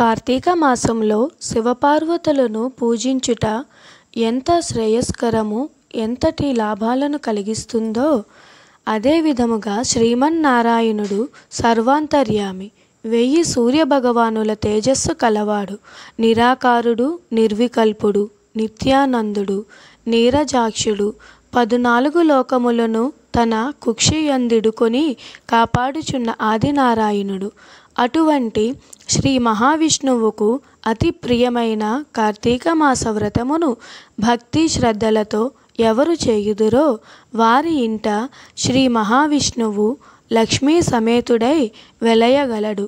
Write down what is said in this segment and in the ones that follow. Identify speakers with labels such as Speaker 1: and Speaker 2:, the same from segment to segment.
Speaker 1: కార్తీక మాసంలో శివపార్వతులను పూజించుట ఎంత శ్రేయస్కరము ఎంతటి లాభాలను కలిగిస్తుందో అదే విధముగా శ్రీమన్నారాయణుడు సర్వాంతర్యామి వెయ్యి సూర్యభగవానుల తేజస్సు కలవాడు నిరాకారుడు నిర్వికల్పుడు నిత్యానందుడు నీరజాక్షుడు పదునాలుగు లోకములను తన కుక్షియందిడుకొని కాపాడుచున్న ఆదినారాయణుడు అటువంటి శ్రీ మహావిష్ణువుకు అతి ప్రియమైన కార్తీక మాస వ్రతమును భక్తి శ్రద్ధలతో ఎవరు చేయుదురో వారి ఇంట శ్రీ మహావిష్ణువు లక్ష్మీ సమేతుడై వెలయగలడు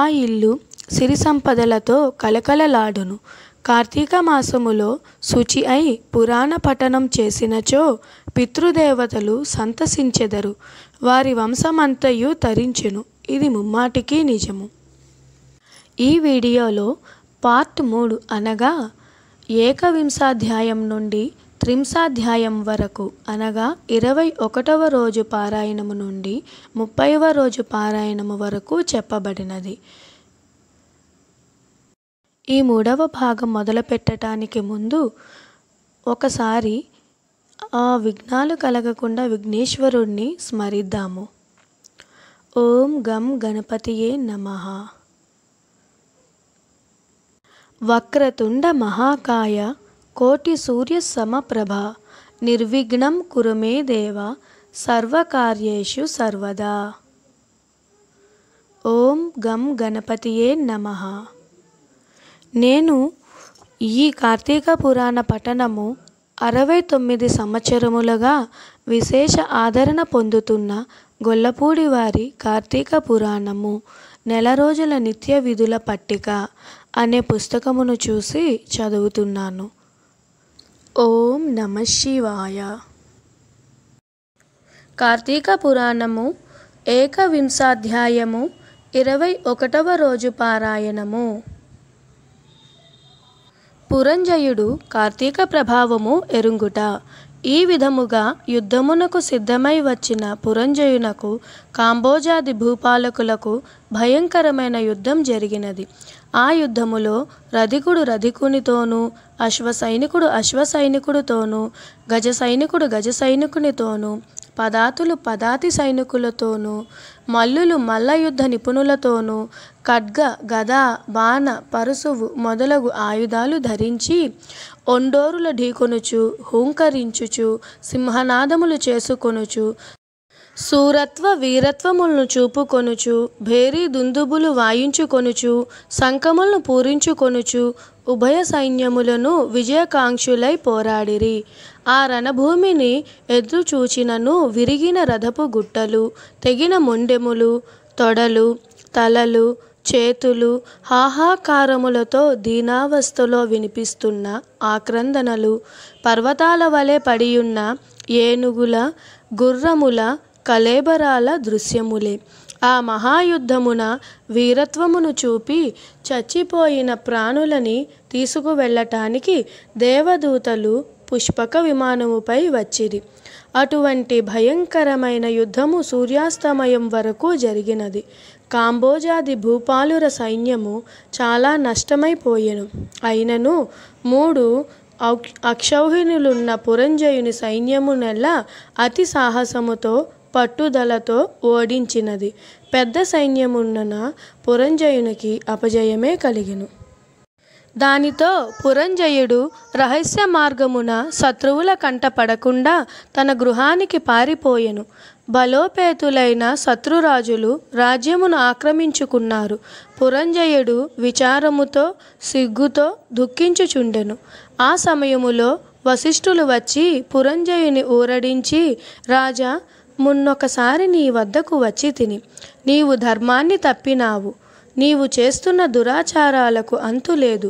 Speaker 1: ఆ ఇల్లు సిరి సంపదలతో కలకలలాడును కార్తీక మాసములో శుచి అయి పురాణ పఠనం చేసినచో పితృదేవతలు సంతసించెదరు వారి వంశమంతయు తరించెను ఇది ముమ్మాటికి నిజము ఈ వీడియోలో పార్ట్ మూడు అనగా ఏకవింశాధ్యాయం నుండి త్రింశాధ్యాయం వరకు అనగా ఇరవై ఒకటవ రోజు పారాయణము నుండి ముప్పైవ రోజు పారాయణము వరకు చెప్పబడినది ఈ మూడవ భాగం మొదలుపెట్టడానికి ముందు ఒకసారి ఆ విఘ్నాలు కలగకుండా విఘ్నేశ్వరుణ్ణి స్మరిద్దాము ఓం గం గణపతియే నమ వక్రతుండ మహాకాయ కోటి సూర్య సమప్రభ నిర్విఘ్నం కురుమే దేవ సర్వకార్యేషు సర్వదా ఓం గం గణపతియే నమ నేను ఈ కార్తీక పురాణ పఠనము అరవై తొమ్మిది సంవత్సరములుగా విశేష ఆదరణ పొందుతున్న గొల్లపూడి వారి కార్తీక పురాణము నెల రోజుల నిత్య విధుల పట్టిక అనే పుస్తకమును చూసి చదువుతున్నాను ఓం నమ శివాయ కార్తీక పురాణము ఏకవింశాధ్యాయము ఇరవై ఒకటవ రోజు పారాయణము పురంజయుడు కార్తీక ప్రభావము ఎరుంగుట ఈ విధముగా యుద్ధమునకు సిద్ధమై వచ్చిన పురంజయునకు కాంబోజాది భూపాలకులకు భయంకరమైన యుద్ధం జరిగినది ఆ యుద్ధములో రధికుడు రధికునితోనూ అశ్వసైనికుడు అశ్వసైనికుడితోనూ గజ సైనికుడు గజ సైనికునితోనూ పదాతులు పదాతి సైనికులతోనూ మల్లులు మల్లయుద్ధ నిపుణులతోనూ ఖడ్గ గద బాణ పరుసువు మొదలగు ఆయుధాలు ధరించి ఒండోరుల ఢీకొనుచు హూంకరించుచు సింహనాదములు చేసుకొనుచు సూరత్వ వీరత్వములను చూపుకొనుచు భేరీ దుందుబులు వాయించుకొనుచు శంఖములను పూరించుకొనుచు ఉభయ సైన్యములను విజయకాంక్షులై పోరాడిరి ఆ రణభూమిని ఎదురుచూచినను విరిగిన రథపు గుట్టలు తెగిన మొండెములు తొడలు తలలు చేతులు హాహాకారములతో దీనావస్థలో వినిపిస్తున్న ఆక్రందనలు పర్వతాల వలె పడియున్న ఏనుగుల గుర్రముల కలేబరాల దృశ్యములే ఆ మహాయుద్ధమున వీరత్వమును చూపి చచ్చిపోయిన ప్రాణులని తీసుకువెళ్ళటానికి దేవదూతలు పుష్పక విమానముపై వచ్చిరి అటువంటి భయంకరమైన యుద్ధము సూర్యాస్తమయం వరకు జరిగినది కాంబోజాది భూపాలుర సైన్యము చాలా నష్టమైపోయెను అయినను మూడు అక్షౌహిణులున్న పురంజయుని సైన్యమునెల్లా అతి సాహసముతో పట్టుదలతో ఓడించినది పెద్ద సైన్యమున్న పురంజయునికి అపజయమే కలిగిను దానితో పురంజయుడు రహస్య మార్గమున శత్రువుల కంట పడకుండా తన గృహానికి పారిపోయెను బలోపేతులైన శత్రురాజులు రాజ్యమును ఆక్రమించుకున్నారు పురంజయుడు విచారముతో సిగ్గుతో దుఃఖించుచుండెను ఆ సమయములో వశిష్ఠులు వచ్చి పురంజయుని ఊరడించి రాజా మున్నొకసారి నీ వద్దకు వచ్చి తిని నీవు ధర్మాన్ని తప్పినావు నీవు చేస్తున్న దురాచారాలకు అంతు లేదు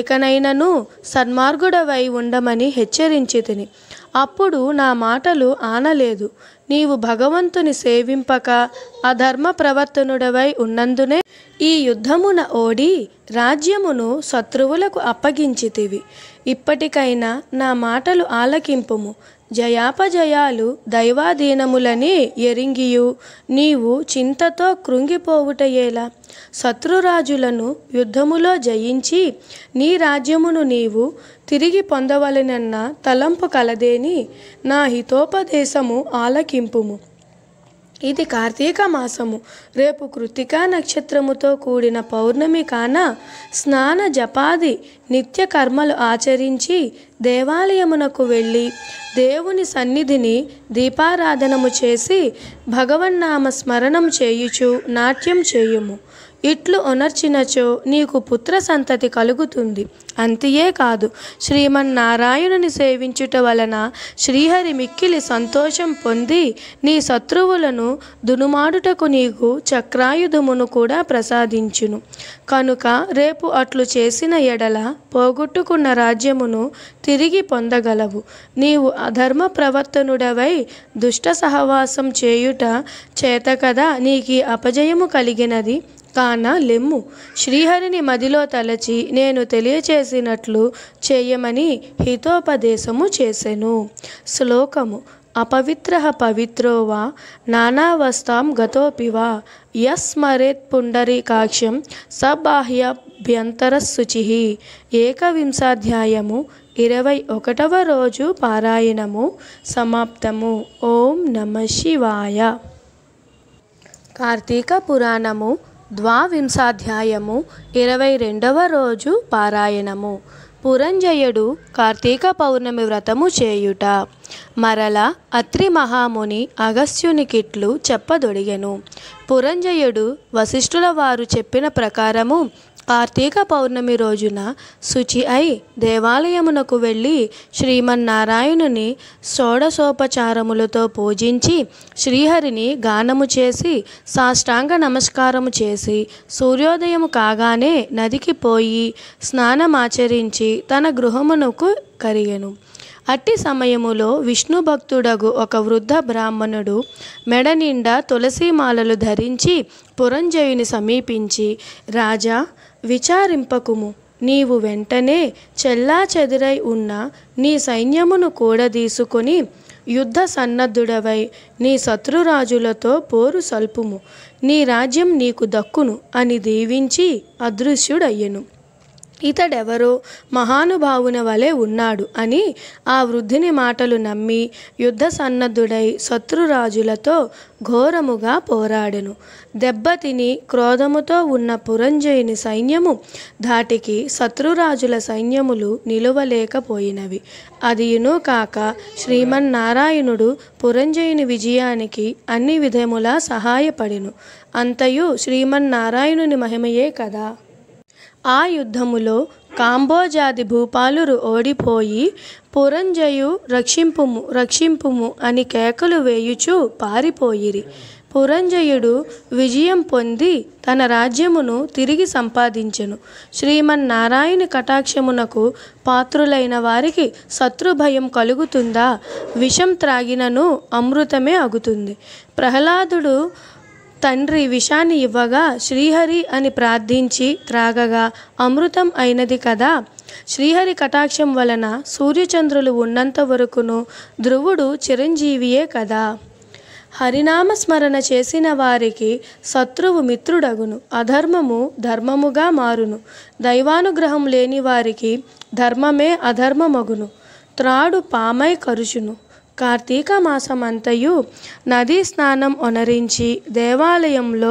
Speaker 1: ఇకనైనను సన్మార్గుడవై ఉండమని హెచ్చరించి తిని అప్పుడు నా మాటలు ఆనలేదు నీవు భగవంతుని సేవింపక అధర్మ ప్రవర్తనుడవై ఉన్నందునే ఈ యుద్ధమున ఓడి రాజ్యమును శత్రువులకు అప్పగించితివి ఇప్పటికైనా నా మాటలు ఆలకింపుము జయాపజయాలు దైవాధీనములని ఎరింగియు నీవు చింతతో కృంగిపోవుటయేలా శత్రురాజులను యుద్ధములో జయించి నీ రాజ్యమును నీవు తిరిగి పొందవలనన్న తలంపు కలదేని నా హితోపదేశము ఆలకింపుము ఇది కార్తీక మాసము రేపు కృతికా నక్షత్రముతో కూడిన పౌర్ణమి కాన స్నాన జపాది నిత్య కర్మలు ఆచరించి దేవాలయమునకు వెళ్ళి దేవుని సన్నిధిని దీపారాధనము చేసి భగవన్నామ స్మరణం చేయుచు నాట్యం చేయుము ఇట్లు ఉనర్చినచో నీకు పుత్ర సంతతి కలుగుతుంది అంతియే కాదు శ్రీమన్నారాయణుని సేవించుట వలన శ్రీహరి మిక్కిలి సంతోషం పొంది నీ శత్రువులను దునుమాడుటకు నీకు చక్రాయుధమును కూడా ప్రసాదించును కనుక రేపు అట్లు చేసిన ఎడల పోగొట్టుకున్న రాజ్యమును తిరిగి పొందగలవు నీవు అధర్మ ప్రవర్తనుడవై దుష్ట సహవాసం చేయుట చేత కదా నీకు అపజయము కలిగినది కాన లెమ్ము శ్రీహరిని మదిలో తలచి నేను తెలియచేసినట్లు చేయమని హితోపదేశము చేసెను శ్లోకము అపవిత్ర పవిత్రో వా నానావస్థాం గతోపివా యస్మరేత్ పుండరీకాక్ష్యం సబాహ్యభ్యంతరశుచి ఏకవింశాధ్యాయము ఇరవై ఒకటవ రోజు పారాయణము సమాప్తము ఓం నమ శివాయ కార్తీక పురాణము ద్వావింశాధ్యాయము ఇరవై రెండవ రోజు పారాయణము పురంజయుడు కార్తీక పౌర్ణమి వ్రతము చేయుట మరల అత్రి మహాముని అగస్త్యునికిట్లు చెప్పదొడిగెను పురంజయుడు వశిష్ఠుల వారు చెప్పిన ప్రకారము కార్తీక పౌర్ణమి రోజున శుచి అయి దేవాలయమునకు వెళ్ళి శ్రీమన్నారాయణుని షోడశోపచారములతో పూజించి శ్రీహరిని గానము చేసి సాష్టాంగ నమస్కారము చేసి సూర్యోదయం కాగానే నదికి పోయి స్నానమాచరించి తన గృహమునకు కరిగెను అట్టి సమయములో విష్ణు భక్తుడగు ఒక వృద్ధ బ్రాహ్మణుడు మెడ నిండా తులసిమాలలు ధరించి పురంజయుని సమీపించి రాజా విచారింపకుము నీవు వెంటనే చెల్లా చెదిరై ఉన్న నీ సైన్యమును కూడదీసుకొని యుద్ధ సన్నద్ధుడవై నీ శత్రురాజులతో పోరు సల్పుము నీ రాజ్యం నీకు దక్కును అని దీవించి అదృశ్యుడయ్యను ఇతడెవరో మహానుభావున వలె ఉన్నాడు అని ఆ వృద్ధిని మాటలు నమ్మి యుద్ధ సన్నద్ధుడై శత్రురాజులతో ఘోరముగా పోరాడెను దెబ్బతిని క్రోధముతో ఉన్న పురంజయుని సైన్యము ధాటికి శత్రురాజుల సైన్యములు నిలువలేకపోయినవి అదియును కాక శ్రీమన్నారాయణుడు పురంజయుని విజయానికి అన్ని విధములా సహాయపడెను అంతయు శ్రీమన్నారాయణుని మహిమయే కదా ఆ యుద్ధములో కాంబోజాది భూపాలురు ఓడిపోయి పురంజయు రక్షింపుము రక్షింపుము అని కేకలు వేయుచు పారిపోయిరి పురంజయుడు విజయం పొంది తన రాజ్యమును తిరిగి సంపాదించెను శ్రీమన్నారాయణ కటాక్షమునకు పాత్రులైన వారికి శత్రుభయం కలుగుతుందా విషం త్రాగినను అమృతమే అగుతుంది ప్రహ్లాదుడు తండ్రి విషాన్ని ఇవ్వగా శ్రీహరి అని ప్రార్థించి త్రాగగా అమృతం అయినది కదా శ్రీహరి కటాక్షం వలన సూర్యచంద్రులు ఉన్నంత వరకును ధ్రువుడు చిరంజీవియే కదా హరినామ స్మరణ చేసిన వారికి శత్రువు మిత్రుడగును అధర్మము ధర్మముగా మారును దైవానుగ్రహం లేని వారికి ధర్మమే అధర్మమగును త్రాడు పామై కరుచును కార్తీక మాసం అంతయు నదీ స్నానం ఒనరించి దేవాలయంలో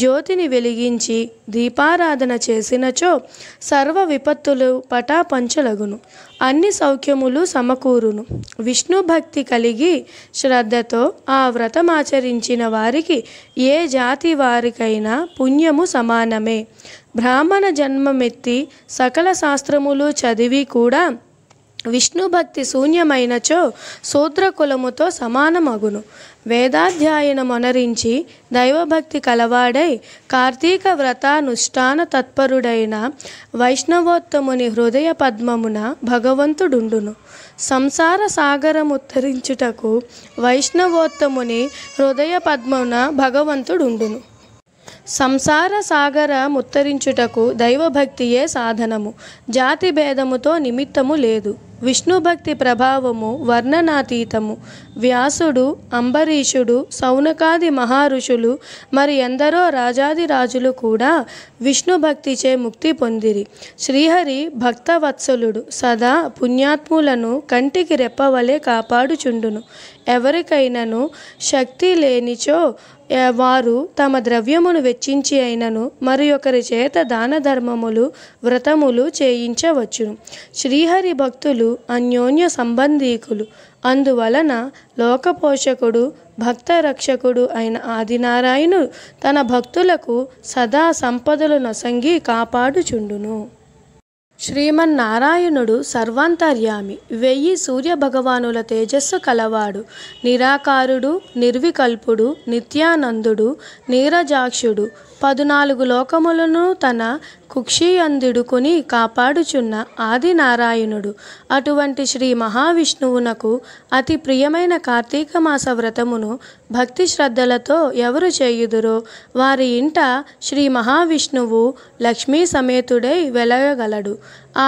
Speaker 1: జ్యోతిని వెలిగించి దీపారాధన చేసినచో సర్వ విపత్తులు పటాపంచలగును అన్ని సౌఖ్యములు సమకూరును విష్ణు భక్తి కలిగి శ్రద్ధతో ఆ వ్రతమాచరించిన వారికి ఏ జాతి వారికైనా పుణ్యము సమానమే బ్రాహ్మణ జన్మమెత్తి సకల శాస్త్రములు చదివి కూడా విష్ణు భక్తి శూన్యమైనచో శూద్ర కులముతో సమానమగును మొనరించి దైవభక్తి కలవాడై కార్తీక వ్రతానుష్ఠాన తత్పరుడైన వైష్ణవోత్తముని హృదయ పద్మమున భగవంతుడుండును సంసార సాగరముత్తరించుటకు వైష్ణవోత్తముని హృదయ పద్మమున భగవంతుడుండును సంసార సాగర ముత్తరించుటకు దైవభక్తియే సాధనము జాతి భేదముతో నిమిత్తము లేదు విష్ణుభక్తి ప్రభావము వర్ణనాతీతము వ్యాసుడు అంబరీషుడు సౌనకాది మహారుషులు మరి ఎందరో రాజాది రాజులు కూడా విష్ణుభక్తిచే ముక్తి పొందిరి శ్రీహరి భక్తవత్సలుడు సదా పుణ్యాత్ములను కంటికి రెప్పవలే కాపాడుచుండును ఎవరికైనాను శక్తి లేనిచో వారు తమ ద్రవ్యమును వెచ్చించి అయినను మరి ఒకరి చేత దాన ధర్మములు వ్రతములు చేయించవచ్చును శ్రీహరి భక్తులు అన్యోన్య సంబంధీకులు అందువలన లోకపోషకుడు భక్త రక్షకుడు అయిన ఆదినారాయణుడు తన భక్తులకు సదా సంపదలు నొసంగి కాపాడుచుండును శ్రీమన్నారాయణుడు సర్వాంతర్యామి వెయ్యి సూర్య భగవానుల తేజస్సు కలవాడు నిరాకారుడు నిర్వికల్పుడు నిత్యానందుడు నీరజాక్షుడు పదునాలుగు లోకములను తన కుక్షియందుడుకుని కాపాడుచున్న ఆది నారాయణుడు అటువంటి శ్రీ మహావిష్ణువునకు అతి ప్రియమైన కార్తీక మాస వ్రతమును భక్తి శ్రద్ధలతో ఎవరు చేయుదురో వారి ఇంట శ్రీ మహావిష్ణువు లక్ష్మీ సమేతుడై వెలగలడు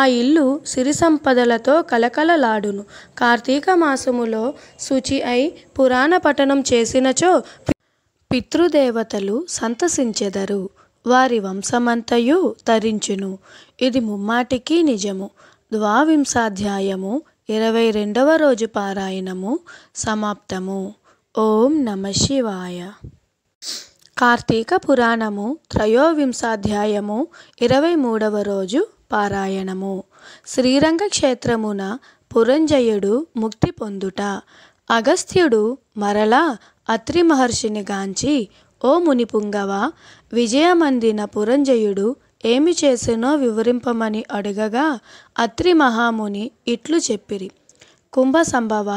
Speaker 1: ఆ ఇల్లు సిరి సంపదలతో కలకలలాడును కార్తీక మాసములో శుచి అయి పురాణ పఠనం చేసినచో పితృదేవతలు సంతసించెదరు వారి వంశమంతయు తరించును ఇది ముమ్మాటికి నిజము ద్వావింశాధ్యాయము ఇరవై రెండవ రోజు పారాయణము సమాప్తము ఓం నమ శివాయ కార్తీక పురాణము త్రయోవింశాధ్యాయము ఇరవై మూడవ రోజు పారాయణము శ్రీరంగ క్షేత్రమున పురంజయుడు ముక్తి పొందుట అగస్త్యుడు మరలా అత్రి మహర్షిని గాంచి ఓ మునిపుంగవ విజయమందిన పురంజయుడు ఏమి చేసినో వివరింపమని అడగగా అత్రి మహాముని ఇట్లు చెప్పిరి కుంభ సంభవ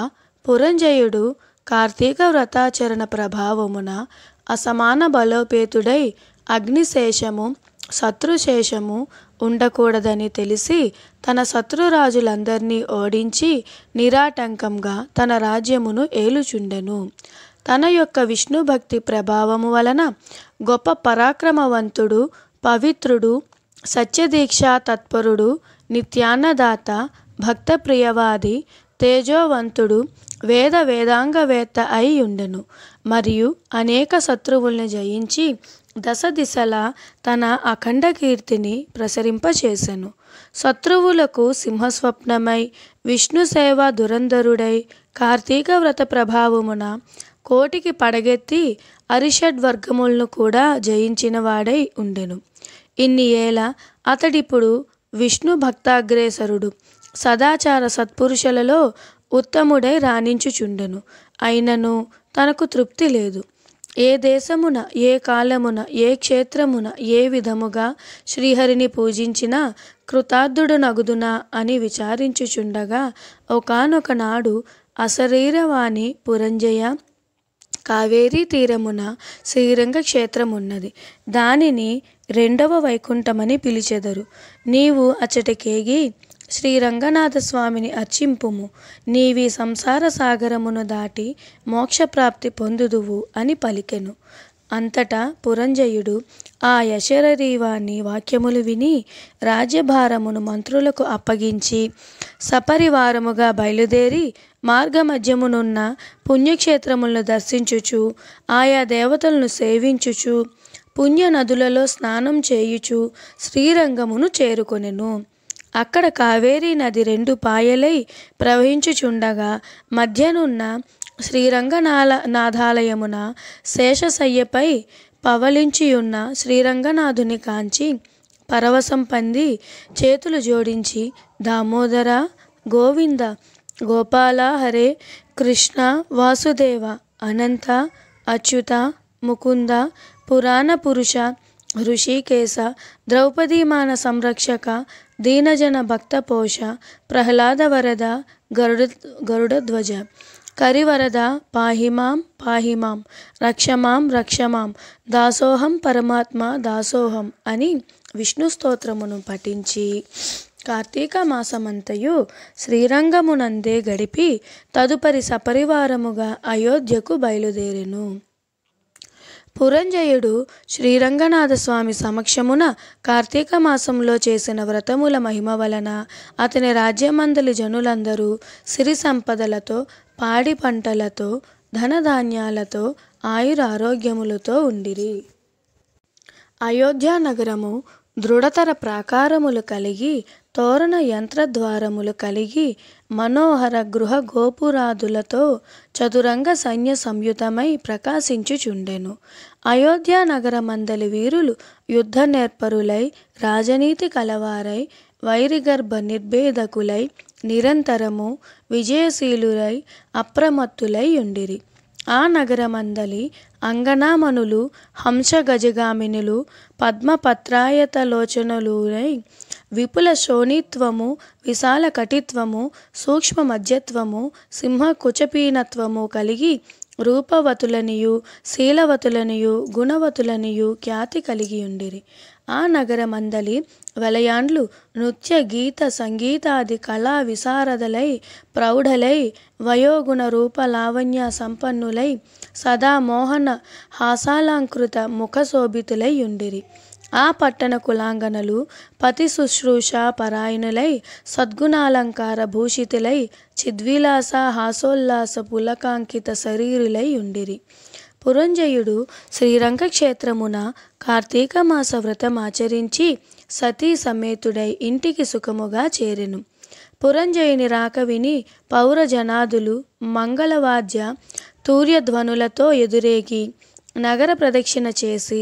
Speaker 1: పురంజయుడు కార్తీక వ్రతాచరణ ప్రభావమున అసమాన బలోపేతుడై అగ్నిశేషము శత్రుశేషము ఉండకూడదని తెలిసి తన శత్రురాజులందరినీ ఓడించి నిరాటంకంగా తన రాజ్యమును ఏలుచుండెను తన యొక్క విష్ణు భక్తి ప్రభావము వలన గొప్ప పరాక్రమవంతుడు పవిత్రుడు సత్యదీక్ష తత్పరుడు నిత్యాన్నదాత భక్త ప్రియవాది తేజోవంతుడు వేద వేదాంగవేత్త అయి ఉండెను మరియు అనేక శత్రువుల్ని జయించి దశ దిశల తన అఖండ కీర్తిని ప్రసరింపచేశను శత్రువులకు సింహస్వప్నమై విష్ణు సేవ దురంధరుడై కార్తీక వ్రత ప్రభావమున కోటికి పడగెత్తి అరిషడ్ వర్గములను కూడా జయించిన వాడై ఉండెను ఇన్ని ఏల అతడిప్పుడు విష్ణు భక్తాగ్రేసరుడు సదాచార సత్పురుషులలో ఉత్తముడై రాణించుచుండెను అయినను తనకు తృప్తి లేదు ఏ దేశమున ఏ కాలమున ఏ క్షేత్రమున ఏ విధముగా శ్రీహరిని పూజించినా కృతార్థుడు నగుదునా అని విచారించుచుండగా నాడు అశరీరవాణి పురంజయ కావేరీ తీరమున శ్రీరంగ క్షేత్రమున్నది దానిని రెండవ వైకుంఠమని పిలిచెదరు నీవు అచ్చటకేగి శ్రీ స్వామిని అర్చింపుము నీవి సంసార సాగరమును దాటి మోక్షప్రాప్తి పొందుదువు అని పలికెను అంతటా పురంజయుడు ఆ యశరరీవాణి వాక్యములు విని రాజ్యభారమును మంత్రులకు అప్పగించి సపరివారముగా బయలుదేరి మార్గమధ్యమునున్న పుణ్యక్షేత్రములను దర్శించుచు ఆయా దేవతలను సేవించుచు పుణ్య నదులలో స్నానం చేయుచు శ్రీరంగమును చేరుకొనెను అక్కడ కావేరీ నది రెండు పాయలై ప్రవహించుచుండగా మధ్యనున్న శ్రీరంగనాల నాథాలయమున శేషశయ్యపై పవలించియున్న శ్రీరంగనాథుని కాంచి పరవశం పంది చేతులు జోడించి దామోదర గోవింద గోపాల హరే కృష్ణ వాసుదేవ అనంత అచ్యుత ముకుంద పురాణ పురుష ఋషికేశ ద్రౌపదీమాన సంరక్షక దీనజన భక్త పోష ప్రహ్లాద వరద గరుడ గరుడధ్వజ కరివరద పాహిమాం పాహిమాం రక్షమాం రక్షమాం దాసోహం పరమాత్మ దాసోహం అని విష్ణు స్తోత్రమును పఠించి కార్తీక మాసమంతయు శ్రీరంగమునందే గడిపి తదుపరి సపరివారముగా అయోధ్యకు బయలుదేరెను పురంజయుడు శ్రీరంగనాథస్వామి సమక్షమున కార్తీక మాసంలో చేసిన వ్రతముల మహిమ వలన అతని రాజ్యమందలి జనులందరూ సిరి సంపదలతో పాడి పంటలతో ధనధాన్యాలతో ఆయురారోగ్యములతో ఉండిరి అయోధ్యా నగరము దృఢతర ప్రాకారములు కలిగి తోరణ యంత్రద్వారములు కలిగి మనోహర గృహ గోపురాదులతో చతురంగ సైన్య సంయుతమై ప్రకాశించుచుండెను అయోధ్యానగర మందలి వీరులు యుద్ధ నేర్పరులై రాజనీతి కలవారై వైరిగర్భ నిర్భేదకులై నిరంతరము విజయశీలురై అప్రమత్తులై ఉండిరి ఆ నగరమందలి అంగనామనులు హంసగజగామినులు పద్మపత్రాయతలోచనలునై విపుల శోణిత్వము విశాల కటిత్వము సూక్ష్మ మధ్యత్వము సింహ కుచపీనత్వము కలిగి రూపవతులనియు శీలవతులనియు గుణవతులనియు ఖ్యాతి కలిగి ఉండిరి ఆ నగరమందలి వలయాండ్లు నృత్య గీత సంగీతాది కళా విశారదలై ప్రౌఢలై వయోగుణ రూప లావణ్య సంపన్నులై సదా మోహన హాసాలంకృత ముఖశోభితులై ఉండిరి ఆ పట్టణ కులాంగనలు పతి శుశ్రూష పరాయణులై సద్గుణాలంకార భూషితులై చిద్విలాస హాసోల్లాస పులకాంకిత శరీరులై ఉండిరి పురంజయుడు శ్రీరంగక్షేత్రమున కార్తీక మాస వ్రతం ఆచరించి సతీ సమేతుడై ఇంటికి సుఖముగా చేరెను పురంజయుని రాక విని పౌరజనాదులు మంగళవాద్య తూర్యధ్వనులతో ఎదురేగి నగర ప్రదక్షిణ చేసి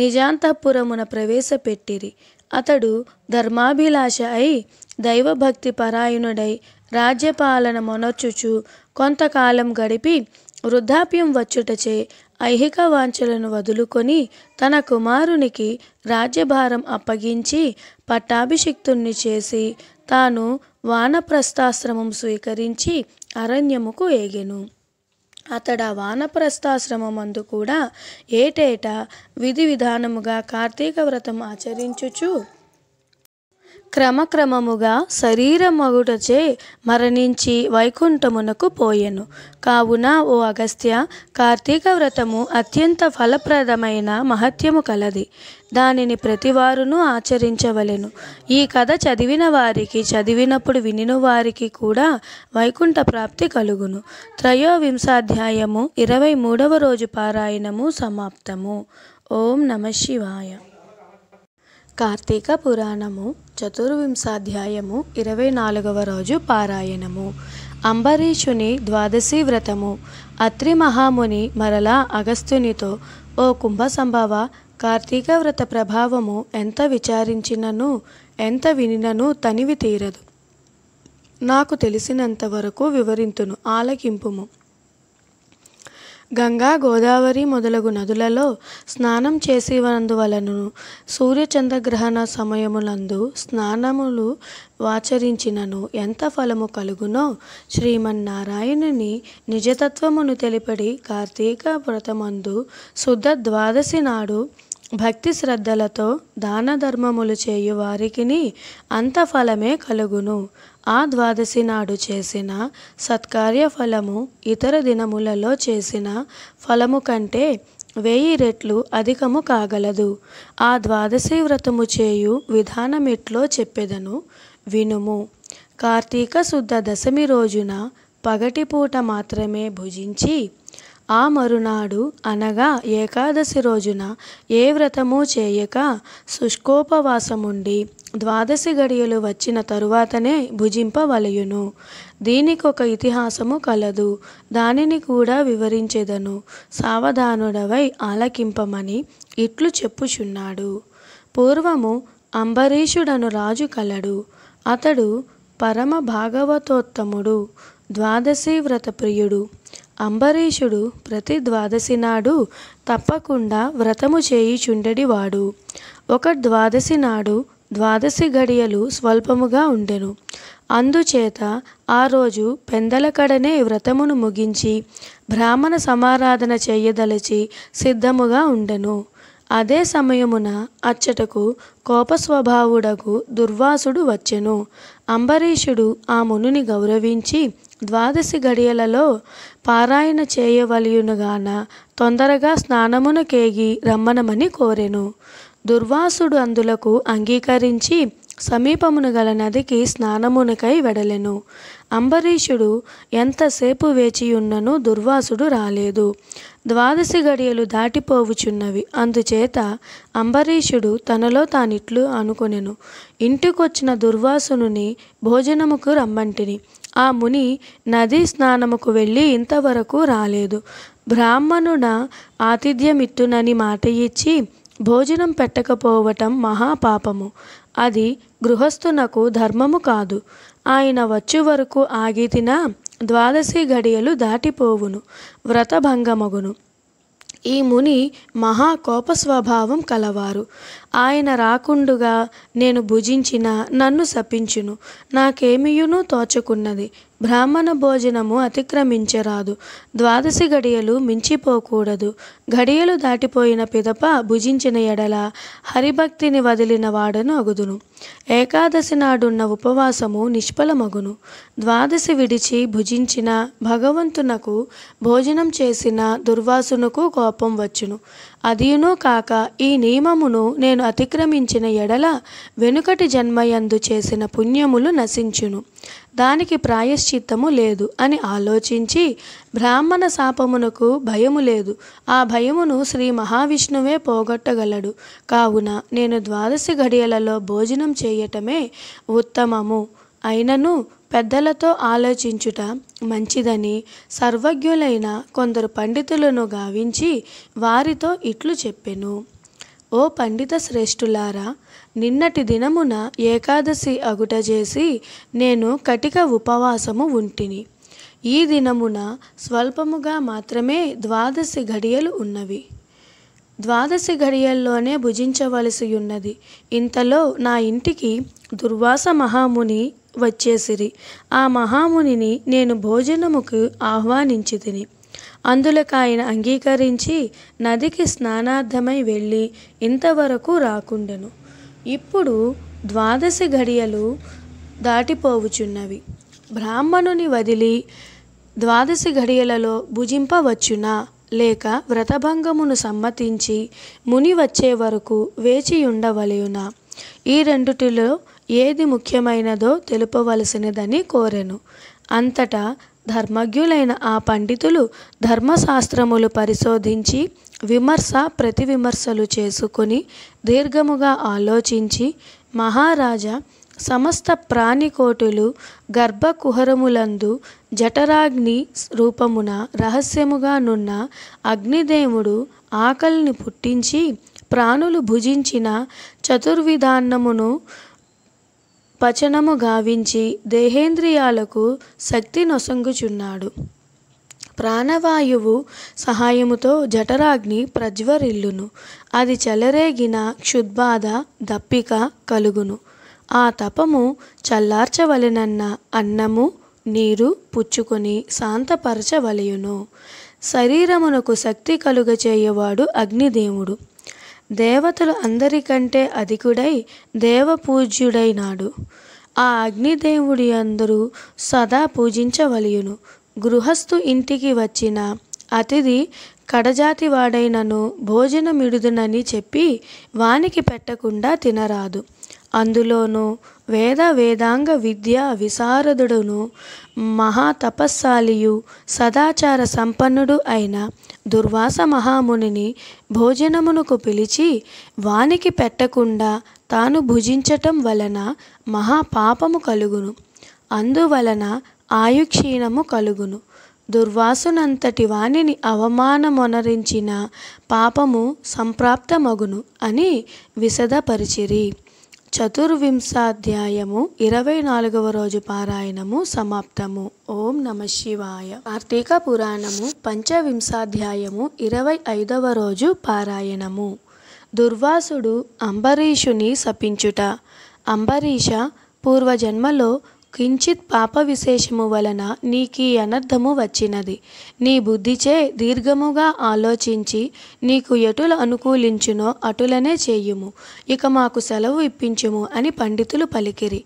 Speaker 1: నిజాంతపురమున ప్రవేశపెట్టిరి అతడు ధర్మాభిలాష అయి దైవభక్తి పరాయణుడై రాజ్యపాలన మొనర్చుచు కొంతకాలం గడిపి వృద్ధాప్యం వచ్చుటచే ఐహిక వాంఛలను వదులుకొని తన కుమారునికి రాజ్యభారం అప్పగించి పట్టాభిషిక్తుణ్ణి చేసి తాను వానప్రస్థాశ్రమం స్వీకరించి అరణ్యముకు ఏగెను అతడ వానప్రస్థాశ్రమమందు కూడా ఏటేటా విధి విధానముగా కార్తీక వ్రతం ఆచరించుచు క్రమక్రమముగా శరీరమగుటచే మరణించి వైకుంఠమునకు పోయెను కావున ఓ అగస్త్య కార్తీక వ్రతము అత్యంత ఫలప్రదమైన మహత్యము కలది దానిని ప్రతివారును ఆచరించవలెను ఈ కథ చదివిన వారికి చదివినప్పుడు వినిన వారికి కూడా వైకుంఠ ప్రాప్తి కలుగును త్రయోవింశాధ్యాయము ఇరవై మూడవ రోజు పారాయణము సమాప్తము ఓం నమ శివాయ కార్తీక పురాణము చతుర్వింశాధ్యాయము ఇరవై నాలుగవ రోజు పారాయణము అంబరీషుని ద్వాదశి వ్రతము అత్రి మహాముని మరలా అగస్త్యునితో ఓ కుంభ సంభవ కార్తీక వ్రత ప్రభావము ఎంత విచారించినను ఎంత వినినను తనివి తీరదు నాకు తెలిసినంత వరకు వివరింతును ఆలకింపుము గంగా గోదావరి మొదలగు నదులలో స్నానం చేసినందువలనను సూర్యచంద్రగ్రహణ సమయములందు స్నానములు వాచరించినను ఎంత ఫలము కలుగునో శ్రీమన్నారాయణుని నిజతత్వమును తెలిపడి కార్తీక వ్రతమందు శుద్ధ ద్వాదశి నాడు భక్తి శ్రద్ధలతో దాన ధర్మములు చేయు వారికిని అంత ఫలమే కలుగును ఆ ద్వాదశి నాడు చేసిన సత్కార్య ఫలము ఇతర దినములలో చేసిన ఫలము కంటే వెయ్యి రెట్లు అధికము కాగలదు ఆ ద్వాదశి వ్రతము చేయు విధానమిట్లో చెప్పెదను వినుము కార్తీక శుద్ధ దశమి రోజున పగటిపూట మాత్రమే భుజించి ఆ మరునాడు అనగా ఏకాదశి రోజున ఏ వ్రతము చేయక శుష్కోపవాసముండి ద్వాదశి గడియలు వచ్చిన తరువాతనే భుజింపవలయును దీనికొక ఇతిహాసము కలదు దానిని కూడా వివరించెదను సావధానుడవై ఆలకింపమని ఇట్లు చెప్పుచున్నాడు పూర్వము అంబరీషుడను రాజు కలడు అతడు పరమ భాగవతోత్తముడు ద్వాదశి వ్రత ప్రియుడు అంబరీషుడు ప్రతి ద్వాదశి నాడు తప్పకుండా వ్రతము చేయిచుండడివాడు ఒక ద్వాదశి నాడు ద్వాదశి గడియలు స్వల్పముగా ఉండెను అందుచేత ఆ రోజు పెందలకడనే వ్రతమును ముగించి బ్రాహ్మణ సమారాధన చేయదలచి సిద్ధముగా ఉండెను అదే సమయమున అచ్చటకు కోపస్వభావుడకు దుర్వాసుడు వచ్చెను అంబరీషుడు ఆ మునుని గౌరవించి ద్వాదశి గడియలలో పారాయణ చేయవలయునుగాన తొందరగా కేగి రమ్మనమని కోరెను దుర్వాసుడు అందులకు అంగీకరించి సమీపమును గల నదికి స్నానమునకై వెడలెను అంబరీషుడు ఎంతసేపు వేచియున్నను దుర్వాసుడు రాలేదు ద్వాదశి గడియలు దాటిపోవుచున్నవి అందుచేత అంబరీషుడు తనలో తానిట్లు అనుకొనెను ఇంటికొచ్చిన దుర్వాసునుని భోజనముకు రమ్మంటిని ఆ ముని నదీ స్నానముకు వెళ్ళి ఇంతవరకు రాలేదు బ్రాహ్మణుడ ఆతిథ్యమిత్తునని మాట ఇచ్చి భోజనం పెట్టకపోవటం మహాపాపము అది గృహస్థునకు ధర్మము కాదు ఆయన వచ్చే వరకు ఆగి తిన ద్వాదశి గడియలు దాటిపోవును వ్రతభంగమగును ఈ ముని మహా స్వభావం కలవారు ఆయన రాకుండుగా నేను భుజించిన నన్ను శపించును నాకేమియునూ తోచకున్నది బ్రాహ్మణ భోజనము అతిక్రమించరాదు ద్వాదశి గడియలు మించిపోకూడదు గడియలు దాటిపోయిన పిదప భుజించిన ఎడల హరిభక్తిని వదిలిన వాడను అగుదును ఏకాదశి నాడున్న ఉపవాసము నిష్ఫలమగును ద్వాదశి విడిచి భుజించిన భగవంతునకు భోజనం చేసిన దుర్వాసునకు కోపం వచ్చును అదియునూ కాక ఈ నియమమును నేను అతిక్రమించిన ఎడల వెనుకటి జన్మయందు చేసిన పుణ్యములు నశించును దానికి ప్రాయశ్చిత్తము లేదు అని ఆలోచించి బ్రాహ్మణ శాపమునకు భయము లేదు ఆ భయమును శ్రీ మహావిష్ణువే పోగొట్టగలడు కావున నేను ద్వాదశి ఘడియలలో భోజనం చేయటమే ఉత్తమము అయినను పెద్దలతో ఆలోచించుట మంచిదని సర్వజ్ఞులైన కొందరు పండితులను గావించి వారితో ఇట్లు చెప్పెను ఓ పండిత శ్రేష్ఠులారా నిన్నటి దినమున ఏకాదశి అగుట చేసి నేను కటిక ఉపవాసము ఉంటిని ఈ దినమున స్వల్పముగా మాత్రమే ద్వాదశి ఘడియలు ఉన్నవి ద్వాదశి ఘడియల్లోనే భుజించవలసి ఉన్నది ఇంతలో నా ఇంటికి దుర్వాస మహాముని వచ్చేసిరి ఆ మహామునిని నేను భోజనముకు ఆహ్వానించి తిని ఆయన అంగీకరించి నదికి స్నానార్థమై వెళ్ళి ఇంతవరకు రాకుండెను ఇప్పుడు ద్వాదశి ఘడియలు దాటిపోవుచున్నవి బ్రాహ్మణుని వదిలి ద్వాదశి ఘడియలలో భుజింపవచ్చునా లేక వ్రతభంగమును సమ్మతించి ముని వచ్చే వరకు వేచి ఉండవలయునా ఈ రెండుటిలో ఏది ముఖ్యమైనదో తెలుపవలసినదని కోరెను అంతటా ధర్మజ్ఞులైన ఆ పండితులు ధర్మశాస్త్రములు పరిశోధించి విమర్శ ప్రతివిమర్శలు చేసుకుని దీర్ఘముగా ఆలోచించి మహారాజా సమస్త ప్రాణికోటులు గర్భకుహరములందు జఠరాగ్ని రూపమున రహస్యముగా నున్న అగ్నిదేవుడు ఆకలిని పుట్టించి ప్రాణులు భుజించిన చతుర్విధాన్నమును పచనము గావించి దేహేంద్రియాలకు శక్తి నొసంగుచున్నాడు ప్రాణవాయువు సహాయముతో జఠరాగ్ని ప్రజ్వరిల్లును అది చెలరేగిన క్షుద్బాధ దప్పిక కలుగును ఆ తపము చల్లార్చవలెనన్న అన్నము నీరు పుచ్చుకొని శాంతపరచవలయును శరీరమునకు శక్తి కలుగచేయవాడు అగ్నిదేవుడు దేవతలు అందరికంటే అధికుడై దేవపూజ్యుడైనాడు ఆ అగ్నిదేవుడి అందరూ సదా పూజించవలయును గృహస్థు ఇంటికి వచ్చిన అతిథి కడజాతివాడైనను భోజనమిడుదునని చెప్పి వానికి పెట్టకుండా తినరాదు అందులోనూ వేద వేదాంగ విద్యా విశారదుడును మహాతపస్శాలియు సదాచార సంపన్నుడు అయిన దుర్వాస మహామునిని భోజనమునకు పిలిచి వానికి పెట్టకుండా తాను భుజించటం వలన మహాపాపము కలుగును అందువలన ఆయుక్షీణము కలుగును దుర్వాసునంతటి వాణిని అవమానమొనరించిన పాపము సంప్రాప్తమగును అని విశదపరిచిరి చతుర్వింశాధ్యాయము ఇరవై నాలుగవ రోజు పారాయణము సమాప్తము ఓం నమ శివాయ కార్తీక పురాణము పంచవింశాధ్యాయము ఇరవై ఐదవ రోజు పారాయణము దుర్వాసుడు అంబరీషుని శపించుట అంబరీష పూర్వజన్మలో కించిత్ పాప విశేషము వలన ఈ అనర్థము వచ్చినది నీ బుద్ధిచే దీర్ఘముగా ఆలోచించి నీకు ఎటుల అనుకూలించునో అటులనే చేయుము ఇక మాకు సెలవు ఇప్పించుము అని పండితులు పలికిరి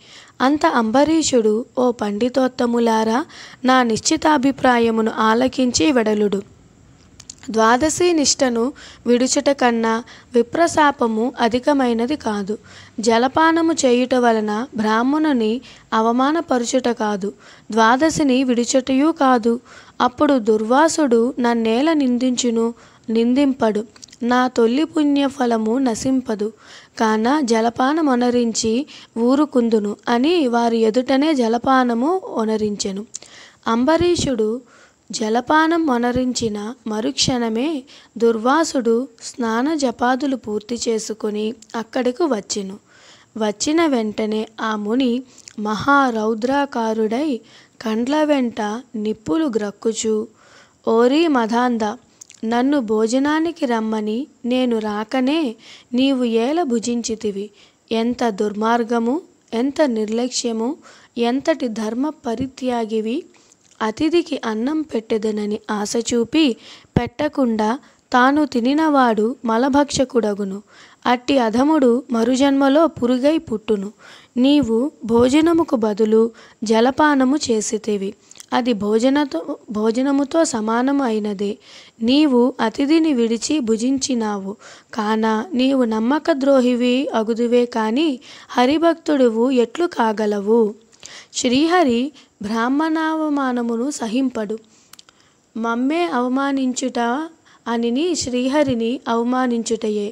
Speaker 1: అంత అంబరీషుడు ఓ పండితోత్తములారా నా నిశ్చితాభిప్రాయమును ఆలకించి వెడలుడు ద్వాదశి నిష్టను విడుచుట కన్నా విప్రశాపము అధికమైనది కాదు జలపానము చేయుట వలన బ్రాహ్మణుని అవమానపరుచుట కాదు ద్వాదశిని విడుచుటయు కాదు అప్పుడు దుర్వాసుడు నన్నేల నిందించును నిందింపడు నా తొల్లి పుణ్యఫలము నశింపదు కాన జలపానమొనరించి ఊరుకుందును అని వారి ఎదుటనే జలపానము ఒనరించెను అంబరీషుడు జలపానం మొనరించిన మరుక్షణమే దుర్వాసుడు స్నాన జపాదులు పూర్తి చేసుకుని అక్కడికి వచ్చెను వచ్చిన వెంటనే ఆ ముని మహారౌద్రాకారుడై కండ్ల వెంట నిప్పులు గ్రక్కుచు ఓరీ మధాంధ నన్ను భోజనానికి రమ్మని నేను రాకనే నీవు ఏల భుజించితివి ఎంత దుర్మార్గము ఎంత నిర్లక్ష్యము ఎంతటి ధర్మ పరిత్యాగివి అతిథికి అన్నం పెట్టెదనని ఆశ చూపి పెట్టకుండా తాను తినినవాడు మలభక్షకుడగును అట్టి అధముడు మరుజన్మలో పురుగై పుట్టును నీవు భోజనముకు బదులు జలపానము చేసితివి అది భోజనతో భోజనముతో సమానము అయినదే నీవు అతిథిని విడిచి భుజించినావు కాన నీవు నమ్మక ద్రోహివి అగుదువే కానీ హరిభక్తుడువు ఎట్లు కాగలవు శ్రీహరి బ్రాహ్మణావమానమును సహింపడు మమ్మే అవమానించుట అనిని శ్రీహరిని అవమానించుటయే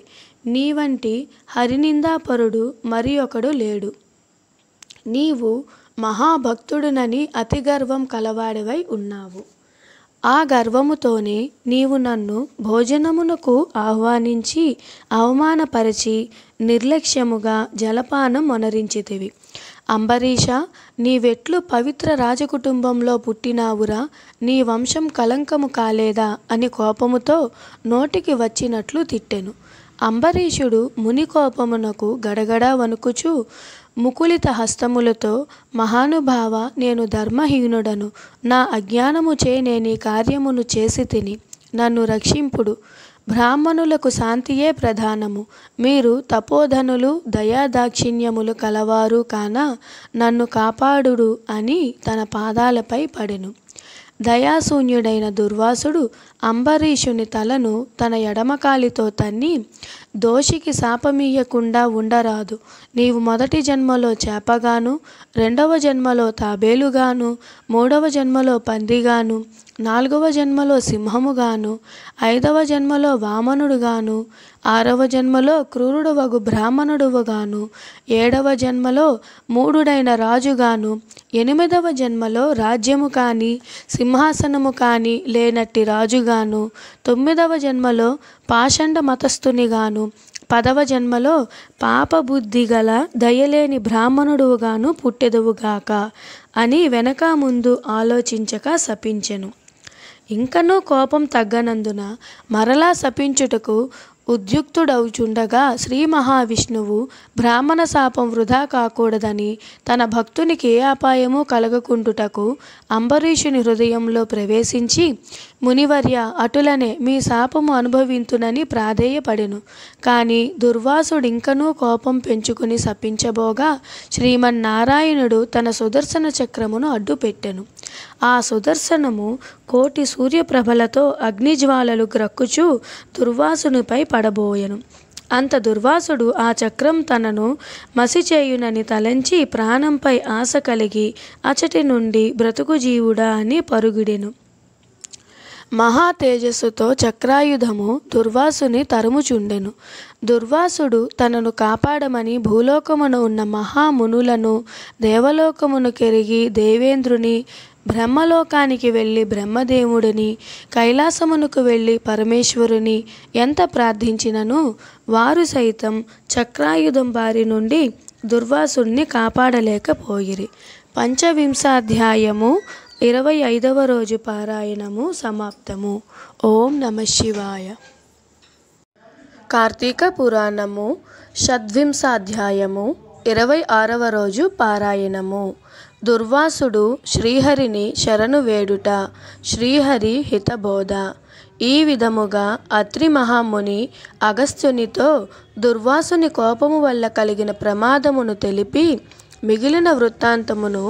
Speaker 1: నీ వంటి హరినిందాపరుడు మరి ఒకడు లేడు నీవు మహాభక్తుడునని అతి గర్వం కలవాడివై ఉన్నావు ఆ గర్వముతోనే నీవు నన్ను భోజనమునకు ఆహ్వానించి అవమానపరచి నిర్లక్ష్యముగా జలపానం మొనరించితివి అంబరీష నీవెట్లు పవిత్ర రాజకుటుంబంలో పుట్టినావురా నీ వంశం కలంకము కాలేదా అని కోపముతో నోటికి వచ్చినట్లు తిట్టెను అంబరీషుడు ముని కోపమునకు గడగడా వణుకుచూ ముకులిత హస్తములతో మహానుభావ నేను ధర్మహీనుడను నా అజ్ఞానముచే నేను ఈ కార్యమును చేసి తిని నన్ను రక్షింపుడు బ్రాహ్మణులకు శాంతియే ప్రధానము మీరు తపోధనులు దయాదాక్షిణ్యములు కలవారు కాన నన్ను కాపాడుడు అని తన పాదాలపై పడెను దయాశూన్యుడైన దుర్వాసుడు అంబరీషుని తలను తన ఎడమకాలితో తన్ని దోషికి శాపమీయకుండా ఉండరాదు నీవు మొదటి జన్మలో చేపగాను రెండవ జన్మలో తాబేలుగాను మూడవ జన్మలో పందిగాను నాలుగవ జన్మలో సింహముగాను ఐదవ జన్మలో వామనుడుగాను ఆరవ జన్మలో క్రూరుడవగు బ్రాహ్మణుడువగాను ఏడవ జన్మలో మూడుడైన రాజుగాను ఎనిమిదవ జన్మలో రాజ్యము కానీ సింహాసనము కానీ లేనట్టి రాజుగాను తొమ్మిదవ జన్మలో పాషండ మతస్థునిగాను పదవ జన్మలో పాపబుద్ధి గల దయలేని బ్రాహ్మణుడువుగాను పుట్టెదువుగాక అని వెనక ముందు ఆలోచించక శపించెను ఇంకనూ కోపం తగ్గనందున మరలా శపించుటకు ఉద్యుక్తుడవుచుండగా శ్రీ మహావిష్ణువు బ్రాహ్మణ శాపం వృధా కాకూడదని తన భక్తునికి ఏ అపాయము కలగకుండుటకు అంబరీషుని హృదయంలో ప్రవేశించి మునివర్య అటులనే మీ శాపము అనుభవింతునని ప్రాధేయపడెను కానీ దుర్వాసుడు ఇంకనూ కోపం పెంచుకుని శపించబోగా శ్రీమన్నారాయణుడు తన సుదర్శన చక్రమును అడ్డుపెట్టెను ఆ సుదర్శనము కోటి సూర్యప్రభలతో అగ్నిజ్వాలలు గ్రక్కుచు దుర్వాసునిపై పడబోయెను అంత దుర్వాసుడు ఆ చక్రం తనను మసిచేయునని తలంచి ప్రాణంపై ఆశ కలిగి అచటి నుండి బ్రతుకు జీవుడా అని పరుగుడెను మహా తేజస్సుతో చక్రాయుధము దుర్వాసుని తరుముచుండెను దుర్వాసుడు తనను కాపాడమని భూలోకమున ఉన్న మహామునులను దేవలోకమును కెరిగి దేవేంద్రుని బ్రహ్మలోకానికి వెళ్ళి బ్రహ్మదేవుడిని కైలాసమునకు వెళ్ళి పరమేశ్వరుని ఎంత ప్రార్థించినను వారు సైతం చక్రాయుధం బారి నుండి దుర్వాసుణ్ణి కాపాడలేకపోయిరి పంచవింశాధ్యాయము ఇరవై ఐదవ రోజు పారాయణము సమాప్తము ఓం నమ శివాయ కార్తీక పురాణము షద్వింశాధ్యాయము ఇరవై ఆరవ రోజు పారాయణము దుర్వాసుడు శ్రీహరిని శరణు వేడుట శ్రీహరి హితబోధ ఈ విధముగా అత్రి మహాముని అగస్త్యునితో దుర్వాసుని కోపము వల్ల కలిగిన ప్రమాదమును తెలిపి మిగిలిన వృత్తాంతమును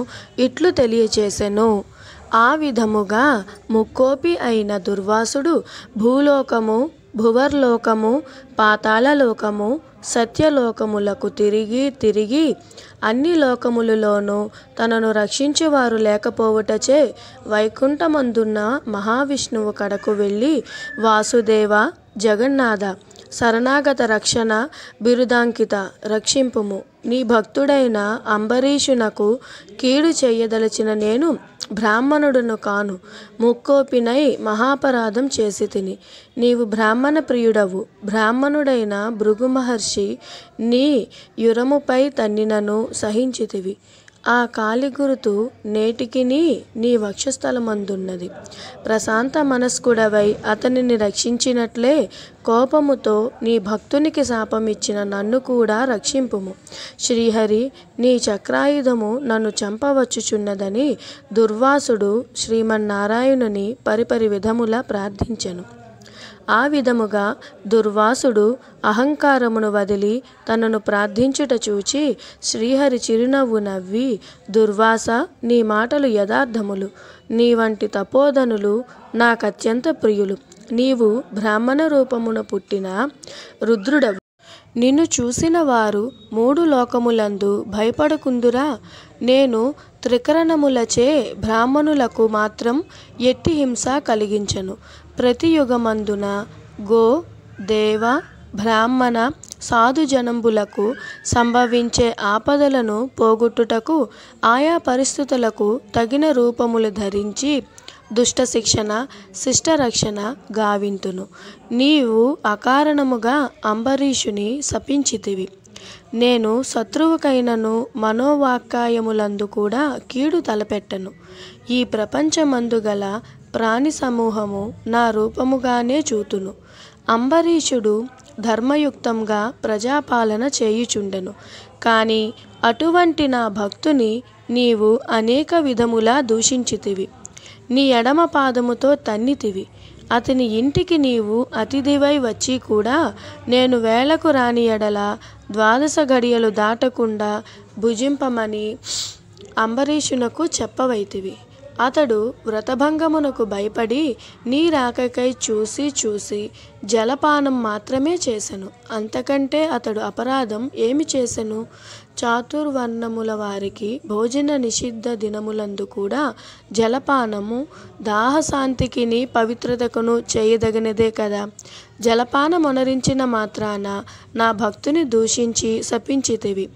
Speaker 1: ఇట్లు తెలియచేసెను ఆ విధముగా ముక్కోపి అయిన దుర్వాసుడు భూలోకము భువర్లోకము పాతాళలోకము సత్యలోకములకు తిరిగి తిరిగి అన్ని లోకములలోనూ తనను రక్షించేవారు లేకపోవుటచే వైకుంఠమందున్న మహావిష్ణువు కడకు వెళ్ళి వాసుదేవ జగన్నాథ శరణాగత రక్షణ బిరుదాంకిత రక్షింపుము నీ భక్తుడైన అంబరీషునకు కీడు చేయదలచిన నేను బ్రాహ్మణుడును కాను ముక్కోపినై మహాపరాధం చేసి తిని నీవు బ్రాహ్మణ ప్రియుడవు బ్రాహ్మణుడైన భృగు మహర్షి నీ యురముపై తన్నినను సహించితివి ఆ గురుతు నేటికిని నీ వక్షస్థలమందున్నది ప్రశాంత మనస్కుడవై అతనిని రక్షించినట్లే కోపముతో నీ భక్తునికి శాపమిచ్చిన నన్ను కూడా రక్షింపుము శ్రీహరి నీ చక్రాయుధము నన్ను చంపవచ్చుచున్నదని దుర్వాసుడు శ్రీమన్నారాయణుని పరిపరి విధముల ప్రార్థించెను ఆ విధముగా దుర్వాసుడు అహంకారమును వదిలి తనను ప్రార్థించుట చూచి శ్రీహరి చిరునవ్వు నవ్వి దుర్వాస నీ మాటలు యథార్థములు నీ వంటి తపోధనులు నాకత్యంత ప్రియులు నీవు బ్రాహ్మణ రూపమున పుట్టిన రుద్రుడవు నిన్ను చూసిన వారు మూడు లోకములందు భయపడకుందురా నేను త్రికరణములచే బ్రాహ్మణులకు మాత్రం ఎట్టి హింస కలిగించను ప్రతి యుగమందున గో దేవ బ్రాహ్మణ సాధుజనంబులకు సంభవించే ఆపదలను పోగొట్టుటకు ఆయా పరిస్థితులకు తగిన రూపములు ధరించి దుష్ట శిక్షణ శిష్ట రక్షణ గావింతును నీవు అకారణముగా అంబరీషుని శపించితివి నేను శత్రువుకైనను మనోవాక్కాయములందు కూడా కీడు తలపెట్టను ఈ ప్రపంచమందు గల ప్రాణి సమూహము నా రూపముగానే చూతును అంబరీషుడు ధర్మయుక్తంగా ప్రజాపాలన చేయుచుండెను కానీ అటువంటి నా భక్తుని నీవు అనేక విధములా దూషించితివి నీ ఎడమ పాదముతో తన్నితివి అతని ఇంటికి నీవు అతిథివై వచ్చి కూడా నేను వేళకు రాని ఎడల ద్వాదశ గడియలు దాటకుండా భుజింపమని అంబరీషునకు చెప్పవైతివి అతడు వ్రతభంగమునకు భయపడి నీ రాకకై చూసి చూసి జలపానం మాత్రమే చేశను అంతకంటే అతడు అపరాధం ఏమి చేశను చాతుర్వర్ణముల వారికి భోజన నిషిద్ధ దినములందు కూడా జలపానము దాహశాంతికిని పవిత్రతకును చేయదగినదే కదా జలపాన మొనరించిన మాత్రాన నా భక్తుని దూషించి శపించితివి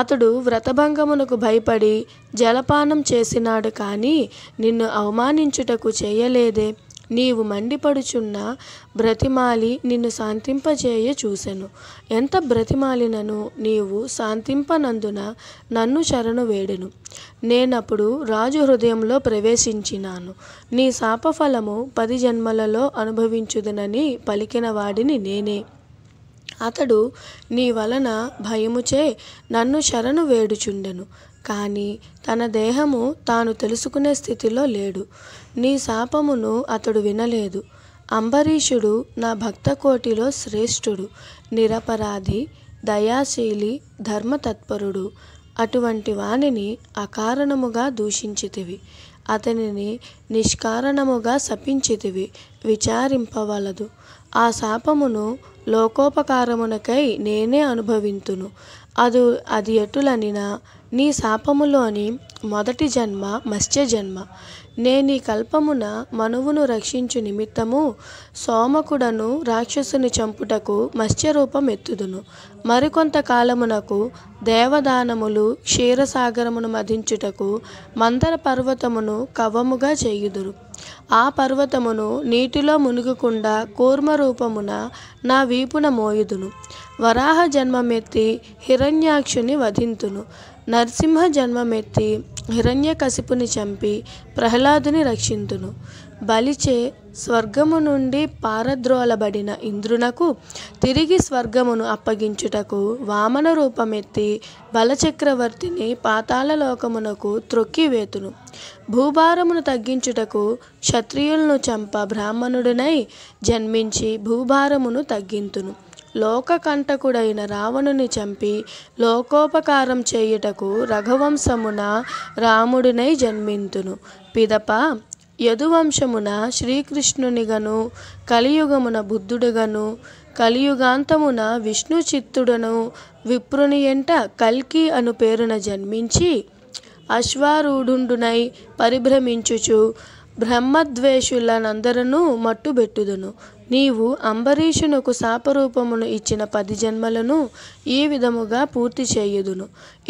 Speaker 1: అతడు వ్రతభంగమునకు భయపడి జలపానం చేసినాడు కానీ నిన్ను అవమానించుటకు చేయలేదే నీవు మండిపడుచున్న బ్రతిమాలి నిన్ను శాంతింపజేయ చూసెను ఎంత బ్రతిమాలినను నీవు శాంతింపనందున నన్ను శరణు వేడెను నేనప్పుడు రాజు హృదయంలో ప్రవేశించినాను నీ శాపఫలము పది జన్మలలో అనుభవించుదనని పలికిన వాడిని నేనే అతడు నీ వలన భయముచే నన్ను శరణు వేడుచుండెను కానీ తన దేహము తాను తెలుసుకునే స్థితిలో లేడు నీ శాపమును అతడు వినలేదు అంబరీషుడు నా భక్త కోటిలో శ్రేష్ఠుడు నిరపరాధి దయాశీలి ధర్మతత్పరుడు అటువంటి వానిని అకారణముగా దూషించితివి అతనిని నిష్కారణముగా శపించితివి విచారింపవలదు ఆ శాపమును లోకోపకారమునకై నేనే అనుభవింతును అది అది ఎటులనినా నీ శాపములోని మొదటి జన్మ మత్స్య జన్మ నేనీ కల్పమున మనువును రక్షించు నిమిత్తము సోమకుడను రాక్షసుని చంపుటకు మత్స్యరూపం ఎత్తుదును మరికొంతకాలమునకు దేవదానములు క్షీరసాగరమును మధించుటకు మందర పర్వతమును కవముగా చేయుదురు ఆ పర్వతమును నీటిలో మునుగకుండా కూర్మ రూపమున నా వీపున మోయుదును వరాహ జన్మమెత్తి హిరణ్యాక్షుని వధింతును నరసింహ జన్మమెత్తి హిరణ్య హిరణ్యకశిపుని చంపి ప్రహ్లాదుని రక్షింతును బలిచే స్వర్గము నుండి పారద్రోలబడిన ఇంద్రునకు తిరిగి స్వర్గమును అప్పగించుటకు వామన రూపమెత్తి బలచక్రవర్తిని పాతాళలోకమునకు లోకమునకు త్రొక్కివేతును భూభారమును తగ్గించుటకు క్షత్రియులను చంప బ్రాహ్మణుడినై జన్మించి భూభారమును తగ్గింతును లోకకంటకుడైన రావణుని చంపి లోకోపకారం చేయుటకు రఘువంశమున రాముడినై జన్మింతును పిదప యదువంశమున శ్రీకృష్ణునిగను కలియుగమున బుద్ధుడుగను కలియుగాంతమున విష్ణు చిత్తుడను విప్రుని ఎంట కల్కి అను పేరున జన్మించి అశ్వారూఢుండునై పరిభ్రమించుచు బ్రహ్మద్వేషులనందరను మట్టుబెట్టుదును నీవు అంబరీషునకు శాపరూపమును ఇచ్చిన పది జన్మలను ఈ విధముగా పూర్తి చేయుదును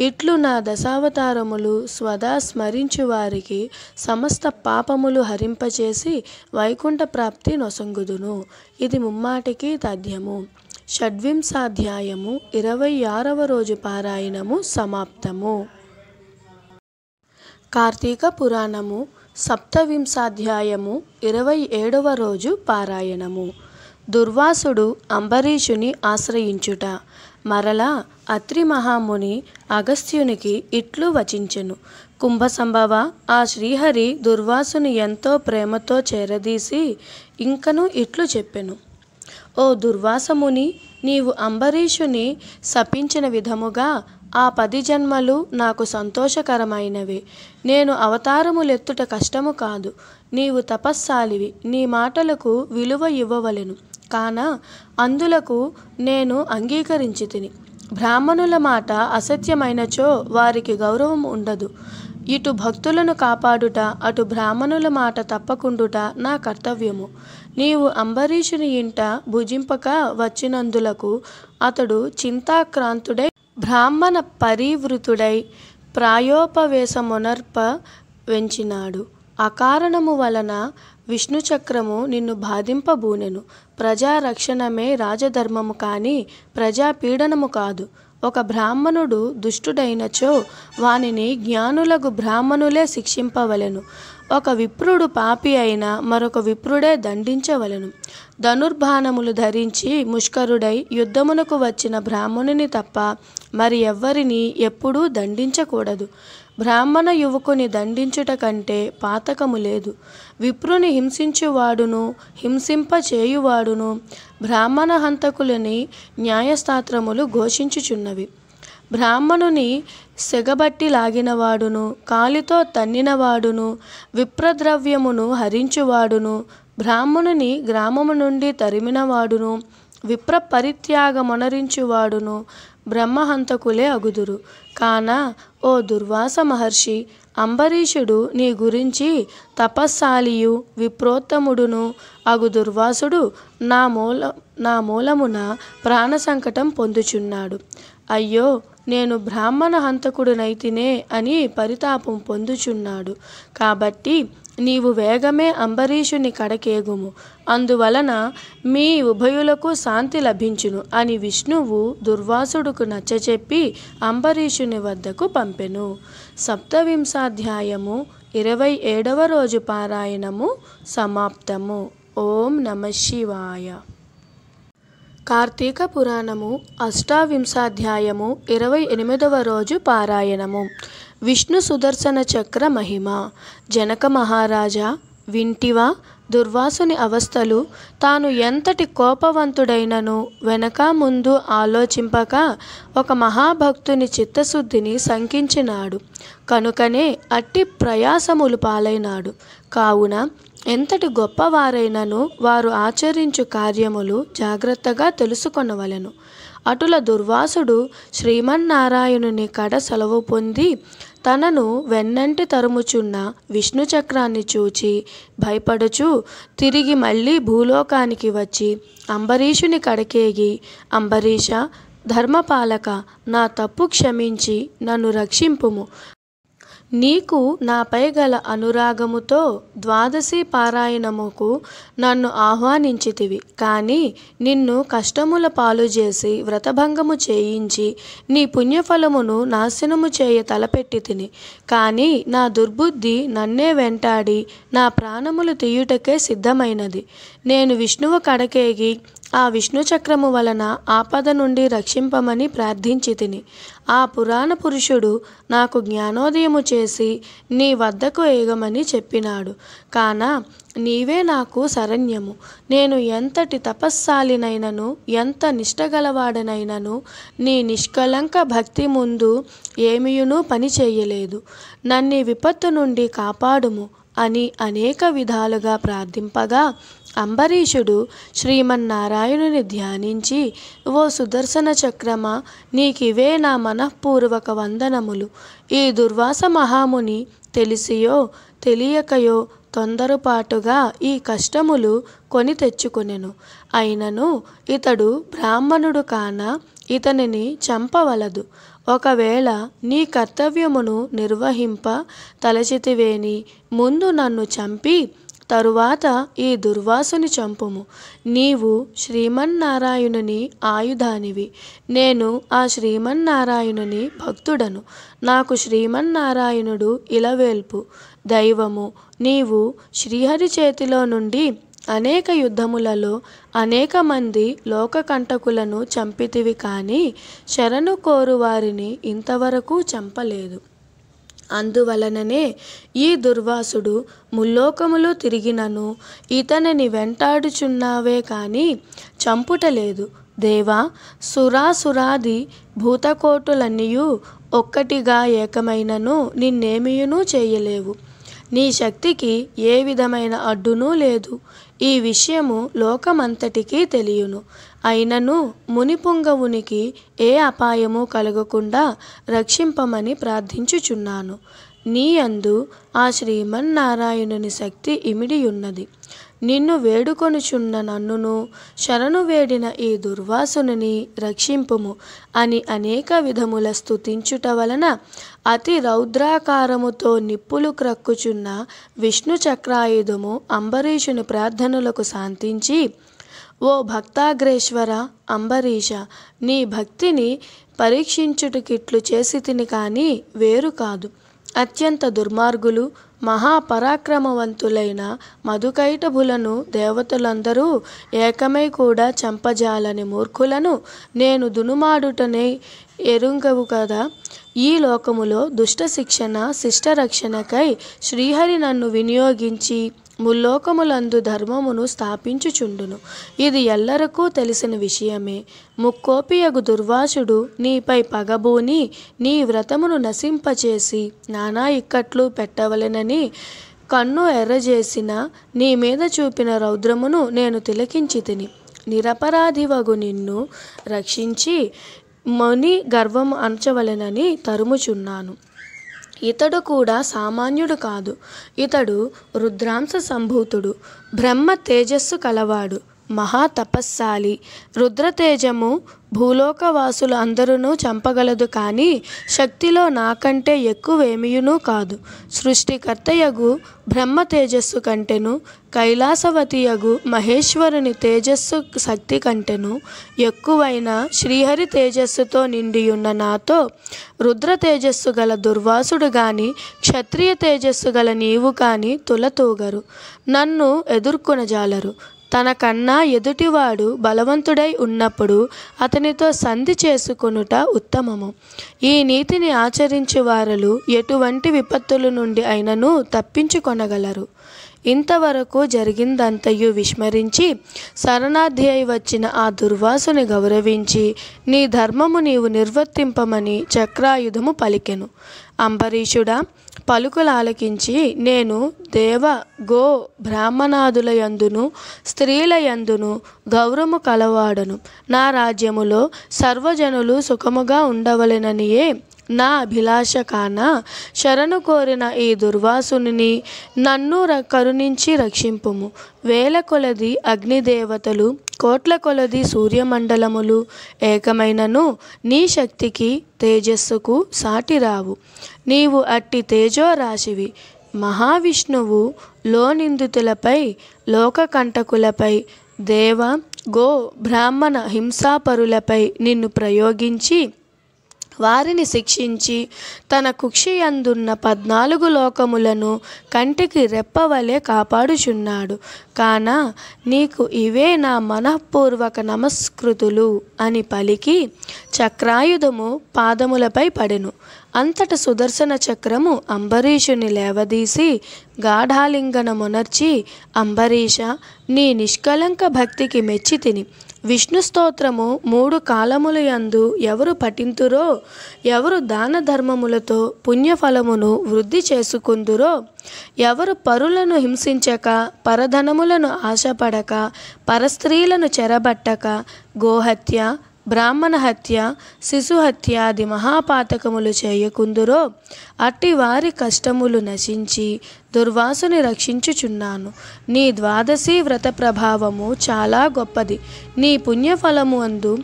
Speaker 1: ఇట్లు నా దశావతారములు స్వదా స్మరించు వారికి సమస్త పాపములు హరింపచేసి వైకుంఠ ప్రాప్తి నొసంగుదును ఇది ముమ్మాటికి తథ్యము షడ్వింశాధ్యాయము ఇరవై ఆరవ రోజు పారాయణము సమాప్తము కార్తీక పురాణము సప్తవింశాధ్యాయము ఇరవై ఏడవ రోజు పారాయణము దుర్వాసుడు అంబరీషుని ఆశ్రయించుట మరలా అత్రి మహాముని అగస్త్యునికి ఇట్లు వచించెను కుంభసంభవ ఆ శ్రీహరి దుర్వాసుని ఎంతో ప్రేమతో చేరదీసి ఇంకను ఇట్లు చెప్పెను ఓ దుర్వాసముని నీవు అంబరీషుని శపించిన విధముగా ఆ పది జన్మలు నాకు సంతోషకరమైనవి నేను అవతారములెత్తుట కష్టము కాదు నీవు తపస్సాలివి నీ మాటలకు విలువ ఇవ్వవలెను కాన అందులకు నేను అంగీకరించి తిని బ్రాహ్మణుల మాట అసత్యమైనచో వారికి గౌరవం ఉండదు ఇటు భక్తులను కాపాడుట అటు బ్రాహ్మణుల మాట తప్పకుండుట నా కర్తవ్యము నీవు అంబరీషుని ఇంట భుజింపక వచ్చినందులకు అతడు చింతాక్రాంతుడై బ్రాహ్మణ పరివృతుడై ప్రాయోపవేశమునర్ప వెంచినాడు అకారణము వలన విష్ణు చక్రము నిన్ను బాధింపబూనెను ప్రజారక్షణమే రాజధర్మము కానీ ప్రజాపీడనము కాదు ఒక బ్రాహ్మణుడు దుష్టుడైనచో వానిని జ్ఞానులకు బ్రాహ్మణులే శిక్షింపవలెను ఒక విప్రుడు పాపి అయిన మరొక విప్రుడే దండించవలను ధనుర్భాణములు ధరించి ముష్కరుడై యుద్ధమునకు వచ్చిన బ్రాహ్మణుని తప్ప మరి ఎవ్వరిని ఎప్పుడూ దండించకూడదు బ్రాహ్మణ యువకుని దండించుట కంటే పాతకము లేదు విప్రుని హింసించువాడును హింసింప చేయువాడును బ్రాహ్మణ హంతకులని న్యాయస్తాత్రములు ఘోషించుచున్నవి బ్రాహ్మణుని సెగబట్టి లాగినవాడును కాలితో తన్నినవాడును విప్రద్రవ్యమును హరించువాడును బ్రాహ్మణుని గ్రామము నుండి తరిమినవాడును విప్ర పరిత్యాగమనరించువాడును బ్రహ్మహంతకులే అగుదురు కాన ఓ దుర్వాస మహర్షి అంబరీషుడు నీ గురించి తపస్సాలియు విప్రోత్తముడును అగు దుర్వాసుడు నా మూల నా మూలమున ప్రాణ సంకటం పొందుచున్నాడు అయ్యో నేను బ్రాహ్మణ హంతకుడునైతినే అని పరితాపం పొందుచున్నాడు కాబట్టి నీవు వేగమే అంబరీషుని కడకేగుము అందువలన మీ ఉభయులకు శాంతి లభించును అని విష్ణువు దుర్వాసుడుకు నచ్చచెప్పి అంబరీషుని వద్దకు పంపెను సప్తవింశాధ్యాయము ఇరవై ఏడవ రోజు పారాయణము సమాప్తము ఓం నమ శివాయ కార్తీక పురాణము అష్టావింశాధ్యాయము ఇరవై ఎనిమిదవ రోజు పారాయణము విష్ణు సుదర్శన చక్ర మహిమ జనక మహారాజా వింటివా దుర్వాసుని అవస్థలు తాను ఎంతటి కోపవంతుడైనను వెనక ముందు ఆలోచింపక ఒక మహాభక్తుని చిత్తశుద్ధిని శంకించినాడు కనుకనే అట్టి ప్రయాసములు పాలైనాడు కావున ఎంతటి గొప్పవారైనను వారు ఆచరించు కార్యములు జాగ్రత్తగా తెలుసుకొనవలెను అటుల దుర్వాసుడు శ్రీమన్నారాయణుని కడ సెలవు పొంది తనను వెన్నంటి తరుముచున్న విష్ణు చక్రాన్ని చూచి భయపడుచు తిరిగి మళ్ళీ భూలోకానికి వచ్చి అంబరీషుని కడకేగి అంబరీష ధర్మపాలక నా తప్పు క్షమించి నన్ను రక్షింపుము నీకు నాపై గల అనురాగముతో ద్వాదశీ పారాయణముకు నన్ను ఆహ్వానించితివి కానీ నిన్ను కష్టముల పాలు చేసి వ్రతభంగము చేయించి నీ పుణ్యఫలమును నాశనము చేయ తలపెట్టి తిని కానీ నా దుర్బుద్ధి నన్నే వెంటాడి నా ప్రాణములు తీయుటకే సిద్ధమైనది నేను విష్ణువు కడకేగి ఆ విష్ణు చక్రము వలన ఆపద నుండి రక్షింపమని ప్రార్థించి తిని ఆ పురాణ పురుషుడు నాకు జ్ఞానోదయము చేసి నీ వద్దకు ఏగమని చెప్పినాడు కాన నీవే నాకు శరణ్యము నేను ఎంతటి తపస్సాలినైనను ఎంత నిష్టగలవాడనైనను నీ నిష్కలంక భక్తి ముందు ఏమియునూ పని చేయలేదు నన్ను విపత్తు నుండి కాపాడుము అని అనేక విధాలుగా ప్రార్థింపగా అంబరీషుడు శ్రీమన్నారాయణుని ధ్యానించి ఓ సుదర్శన చక్రమా నీకివే నా మనఃపూర్వక వందనములు ఈ దుర్వాస మహాముని తెలిసియో తెలియకయో తొందరపాటుగా ఈ కష్టములు కొని తెచ్చుకునెను అయినను ఇతడు బ్రాహ్మణుడు కాన ఇతనిని చంపవలదు ఒకవేళ నీ కర్తవ్యమును నిర్వహింప తలచితివేని ముందు నన్ను చంపి తరువాత ఈ దుర్వాసుని చంపుము నీవు శ్రీమన్నారాయణుని ఆయుధానివి నేను ఆ శ్రీమన్నారాయణుని భక్తుడను నాకు శ్రీమన్నారాయణుడు ఇలవేల్పు దైవము నీవు శ్రీహరి చేతిలో నుండి అనేక యుద్ధములలో అనేక మంది లోకకంటకులను చంపితివి కానీ శరణు కోరు వారిని ఇంతవరకు చంపలేదు అందువలననే ఈ దుర్వాసుడు ముల్లోకములు తిరిగినను ఇతనిని వెంటాడుచున్నావే కాని చంపుటలేదు దేవా సురాసురాది భూతకోటులన్నీయు ఒక్కటిగా ఏకమైనను నిన్నేమియునూ చేయలేవు నీ శక్తికి ఏ విధమైన అడ్డునూ లేదు ఈ విషయము లోకమంతటికీ తెలియును అయినను మునిపుంగవునికి ఏ అపాయము కలగకుండా రక్షింపమని ప్రార్థించుచున్నాను నీ అందు ఆ శ్రీమన్నారాయణుని శక్తి ఇమిడియున్నది నిన్ను వేడుకొనుచున్న నన్నును శరణు వేడిన ఈ దుర్వాసుని రక్షింపుము అని అనేక విధముల స్థుతించుట వలన అతి రౌద్రాకారముతో నిప్పులు క్రక్కుచున్న విష్ణు చక్రాయుధము అంబరీషుని ప్రార్థనలకు శాంతించి ఓ భక్తాగ్రేశ్వర అంబరీష నీ భక్తిని పరీక్షించుటకిట్లు చేసి తిని కానీ వేరు కాదు అత్యంత దుర్మార్గులు మహాపరాక్రమవంతులైన మధుకైటభులను దేవతలందరూ ఏకమై కూడా చంపజాలని మూర్ఖులను నేను దునుమాడుటనే ఎరుంగవు కదా ఈ లోకములో దుష్ట శిక్షణ శిష్ట రక్షణకై శ్రీహరి నన్ను వినియోగించి ముల్లోకములందు ధర్మమును స్థాపించుచుండును ఇది ఎల్లరకు తెలిసిన విషయమే ముక్కోపియగు దుర్వాసుడు నీపై పగబూని నీ వ్రతమును నశింపచేసి నానా ఇక్కట్లు పెట్టవలెనని కన్ను ఎర్రజేసిన నీ మీద చూపిన రౌద్రమును నేను తిలకించి తిని నిరపరాధివగు నిన్ను రక్షించి మని గర్వం అంచవలెనని తరుముచున్నాను ఇతడు కూడా సామాన్యుడు కాదు ఇతడు రుద్రాంశ సంభూతుడు బ్రహ్మ తేజస్సు కలవాడు మహాతపస్సాలి రుద్రతేజము భూలోకవాసులు అందరూ చంపగలదు కానీ శక్తిలో నాకంటే ఎక్కువేమియునూ కాదు సృష్టికర్తయగు బ్రహ్మ తేజస్సు కంటెను కైలాసవతియగు మహేశ్వరుని తేజస్సు శక్తి కంటెను ఎక్కువైన శ్రీహరి తేజస్సుతో నిండియున్న నాతో రుద్ర తేజస్సు గల దుర్వాసుడు కానీ క్షత్రియ తేజస్సు గల నీవు కానీ తులతూగరు నన్ను ఎదుర్కొనజాలరు తనకన్నా ఎదుటివాడు బలవంతుడై ఉన్నప్పుడు అతనితో సంధి చేసుకొనుట ఉత్తమము ఈ నీతిని ఆచరించే వారలు ఎటువంటి విపత్తుల నుండి అయినను తప్పించుకొనగలరు ఇంతవరకు జరిగిందంతయు విస్మరించి శరణార్థి వచ్చిన ఆ దుర్వాసుని గౌరవించి నీ ధర్మము నీవు నిర్వర్తింపమని చక్రాయుధము పలికెను అంబరీషుడా పలుకులాలకించి నేను దేవ గో బ్రాహ్మణాదుల యందును స్త్రీల యందును గౌరవము కలవాడను నా రాజ్యములో సర్వజనులు సుఖముగా ఉండవలెననియే నా అభిలాష కాన శరణు కోరిన ఈ దుర్వాసుని నన్ను కరుణించి రక్షింపుము వేల కొలది అగ్నిదేవతలు కోట్ల కొలది సూర్యమండలములు ఏకమైనను నీ శక్తికి తేజస్సుకు సాటిరావు నీవు అట్టి తేజోరాశివి మహావిష్ణువు లోనిందితులపై లోకకంటకులపై దేవ గో బ్రాహ్మణ హింసాపరులపై నిన్ను ప్రయోగించి వారిని శిక్షించి తన కుక్షియందున్న పద్నాలుగు లోకములను కంటికి రెప్పవలే కాపాడుచున్నాడు కాన నీకు ఇవే నా మనఃపూర్వక నమస్కృతులు అని పలికి చక్రాయుధము పాదములపై పడెను అంతట సుదర్శన చక్రము అంబరీషుని లేవదీసి గాఢాలింగనమునర్చి అంబరీష నీ నిష్కలంక భక్తికి మెచ్చి తిని విష్ణు స్తోత్రము మూడు కాలముల యందు ఎవరు పఠింతురో ఎవరు దాన ధర్మములతో పుణ్యఫలమును వృద్ధి చేసుకుందురో ఎవరు పరులను హింసించక పరధనములను ఆశపడక పరస్త్రీలను చెరబట్టక గోహత్య బ్రాహ్మణ హత్య శిశు ఆది మహాపాతకములు చేయకుందురో అట్టి వారి కష్టములు నశించి దుర్వాసుని రక్షించుచున్నాను నీ ద్వాదశి వ్రత ప్రభావము చాలా గొప్పది నీ పుణ్యఫలము అందు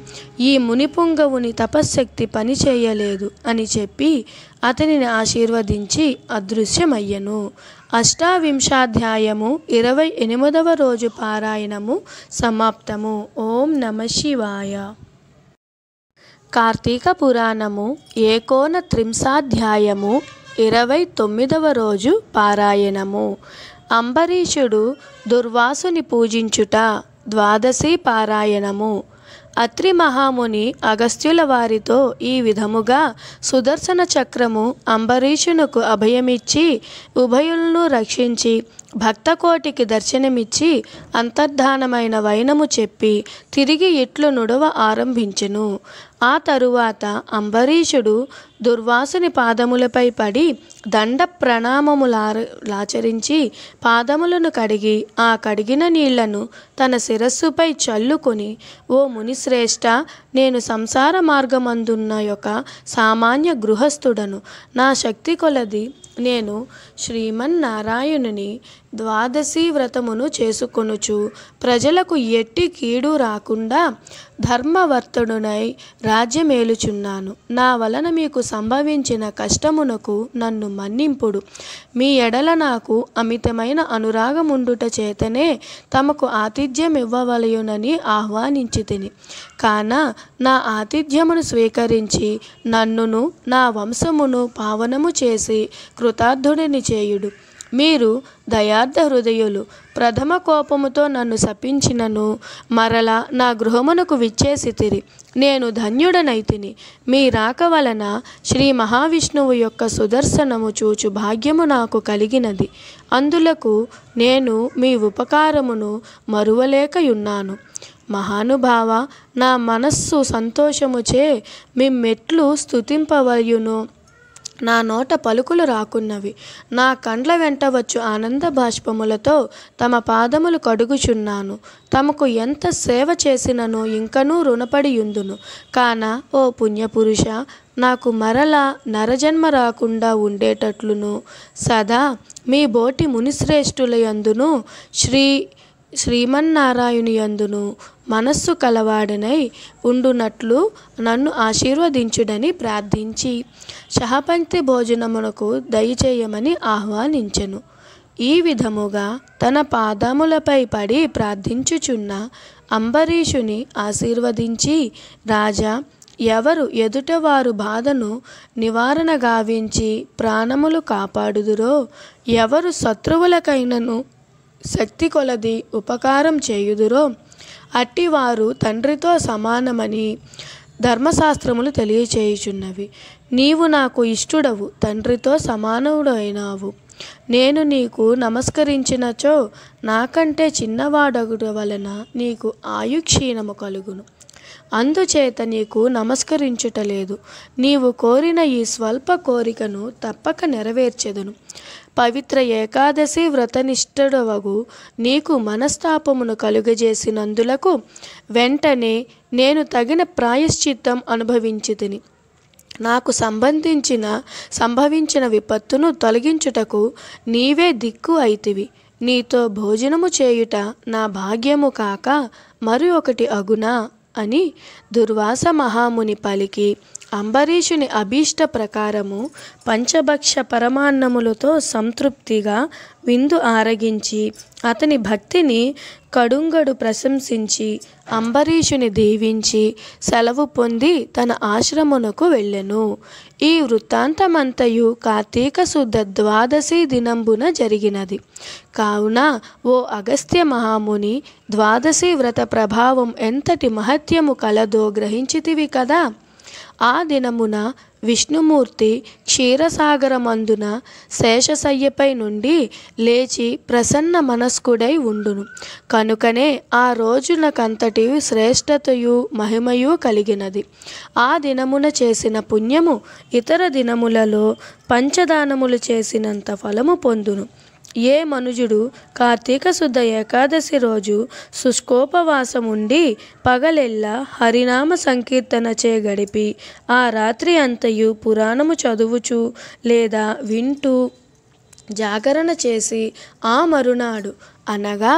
Speaker 1: ఈ మునిపుంగవుని తపశ్శక్తి పని చేయలేదు అని చెప్పి అతనిని ఆశీర్వదించి అదృశ్యమయ్యను అష్టావింశాధ్యాయము ఇరవై ఎనిమిదవ రోజు పారాయణము సమాప్తము ఓం నమ శివాయ కార్తీక పురాణము ఏకోన త్రింశాధ్యాయము ఇరవై తొమ్మిదవ రోజు పారాయణము అంబరీషుడు దుర్వాసుని పూజించుట ద్వాదశి పారాయణము అత్రి మహాముని అగస్త్యుల వారితో ఈ విధముగా సుదర్శన చక్రము అంబరీషునకు అభయమిచ్చి ఉభయులను రక్షించి భక్తకోటికి దర్శనమిచ్చి అంతర్ధానమైన వైనము చెప్పి తిరిగి ఇట్లు నుడవ ఆరంభించెను ఆ తరువాత అంబరీషుడు దుర్వాసుని పాదములపై పడి దండ ప్రణామములాచరించి పాదములను కడిగి ఆ కడిగిన నీళ్లను తన శిరస్సుపై చల్లుకొని ఓ మునిశ్రేష్ట నేను సంసార మార్గమందున్న యొక్క సామాన్య గృహస్థుడను నా శక్తి కొలది నేను శ్రీమన్నారాయణుని ద్వాదశి వ్రతమును చేసుకొనుచు ప్రజలకు ఎట్టి కీడు రాకుండా ధర్మవర్తుడునై రాజ్యమేలుచున్నాను నా వలన మీకు సంభవించిన కష్టమునకు నన్ను మన్నింపుడు మీ ఎడల నాకు అమితమైన అనురాగముండుట చేతనే తమకు ఆతిథ్యం ఇవ్వవలయునని ఆహ్వానించి తిని కాన నా ఆతిథ్యమును స్వీకరించి నన్నును నా వంశమును పావనము చేసి కృతార్థుడిని చేయుడు మీరు దయార్థ హృదయులు ప్రథమ కోపముతో నన్ను శపించినను మరలా నా గృహమునకు విచ్చేసితిరి నేను ధన్యుడనైతిని మీ రాక వలన శ్రీ మహావిష్ణువు యొక్క సుదర్శనము చూచు భాగ్యము నాకు కలిగినది అందులకు నేను మీ ఉపకారమును మరువలేకయున్నాను మహానుభావ నా మనస్సు సంతోషముచే మిమ్మెట్లు స్థుతింపవయును నా నోట పలుకులు రాకున్నవి నా కండ్ల వెంట వచ్చు ఆనంద బాష్పములతో తమ పాదములు కడుగుచున్నాను తమకు ఎంత సేవ చేసినను ఇంకనూ రుణపడియుందును కాన ఓ పుణ్యపురుష నాకు మరలా నరజన్మ రాకుండా ఉండేటట్లును సదా మీ బోటి మునిశ్రేష్ఠులయందును శ్రీ యందును మనస్సు కలవాడనై ఉండునట్లు నన్ను ఆశీర్వదించుడని ప్రార్థించి శహపంక్తి భోజనమునకు దయచేయమని ఆహ్వానించెను ఈ విధముగా తన పాదములపై పడి ప్రార్థించుచున్న అంబరీషుని ఆశీర్వదించి రాజా ఎవరు ఎదుటవారు బాధను నివారణ గావించి ప్రాణములు కాపాడుదురో ఎవరు శత్రువులకైనను శక్తి కొలది ఉపకారం చేయుదురో అట్టివారు తండ్రితో సమానమని ధర్మశాస్త్రములు తెలియచేయుచున్నవి నీవు నాకు ఇష్టుడవు తండ్రితో సమానవుడైనావు నేను నీకు నమస్కరించినచో నాకంటే చిన్నవాడగుడు వలన నీకు ఆయుక్షీణము కలుగును అందుచేత నీకు నమస్కరించుటలేదు నీవు కోరిన ఈ స్వల్ప కోరికను తప్పక నెరవేర్చెదను పవిత్ర ఏకాదశి వ్రతనిష్టడవగు నీకు మనస్తాపమును కలుగజేసినందులకు వెంటనే నేను తగిన ప్రాయశ్చిత్తం అనుభవించితిని నాకు సంబంధించిన సంభవించిన విపత్తును తొలగించుటకు నీవే దిక్కు అయితివి నీతో భోజనము చేయుట నా భాగ్యము కాక మరి ఒకటి అగునా అని దుర్వాస మహాముని పలికి అంబరీషుని అభీష్ట ప్రకారము పంచభక్ష పరమాన్నములతో సంతృప్తిగా విందు ఆరగించి అతని భక్తిని కడుంగడు ప్రశంసించి అంబరీషుని దీవించి సెలవు పొంది తన ఆశ్రమునకు వెళ్ళెను ఈ వృత్తాంతమంతయు కార్తీక శుద్ధ ద్వాదశి దినంబున జరిగినది కావున ఓ అగస్త్య మహాముని ద్వాదశి వ్రత ప్రభావం ఎంతటి మహత్యము కలదో గ్రహించితివి కదా ఆ దినమున విష్ణుమూర్తి క్షీరసాగరమందున శేషశయ్యపై నుండి లేచి ప్రసన్న మనస్కుడై ఉండును కనుకనే ఆ రోజునకంతటి శ్రేష్టతయు మహిమయు కలిగినది ఆ దినమున చేసిన పుణ్యము ఇతర దినములలో పంచదానములు చేసినంత ఫలము పొందును ఏ మనుజుడు కార్తీక శుద్ధ ఏకాదశి రోజు శుష్కోపవాసముండి పగలెల్లా హరినామ సంకీర్తన చే గడిపి ఆ రాత్రి అంతయు పురాణము చదువుచు లేదా వింటూ జాగరణ చేసి ఆ మరునాడు అనగా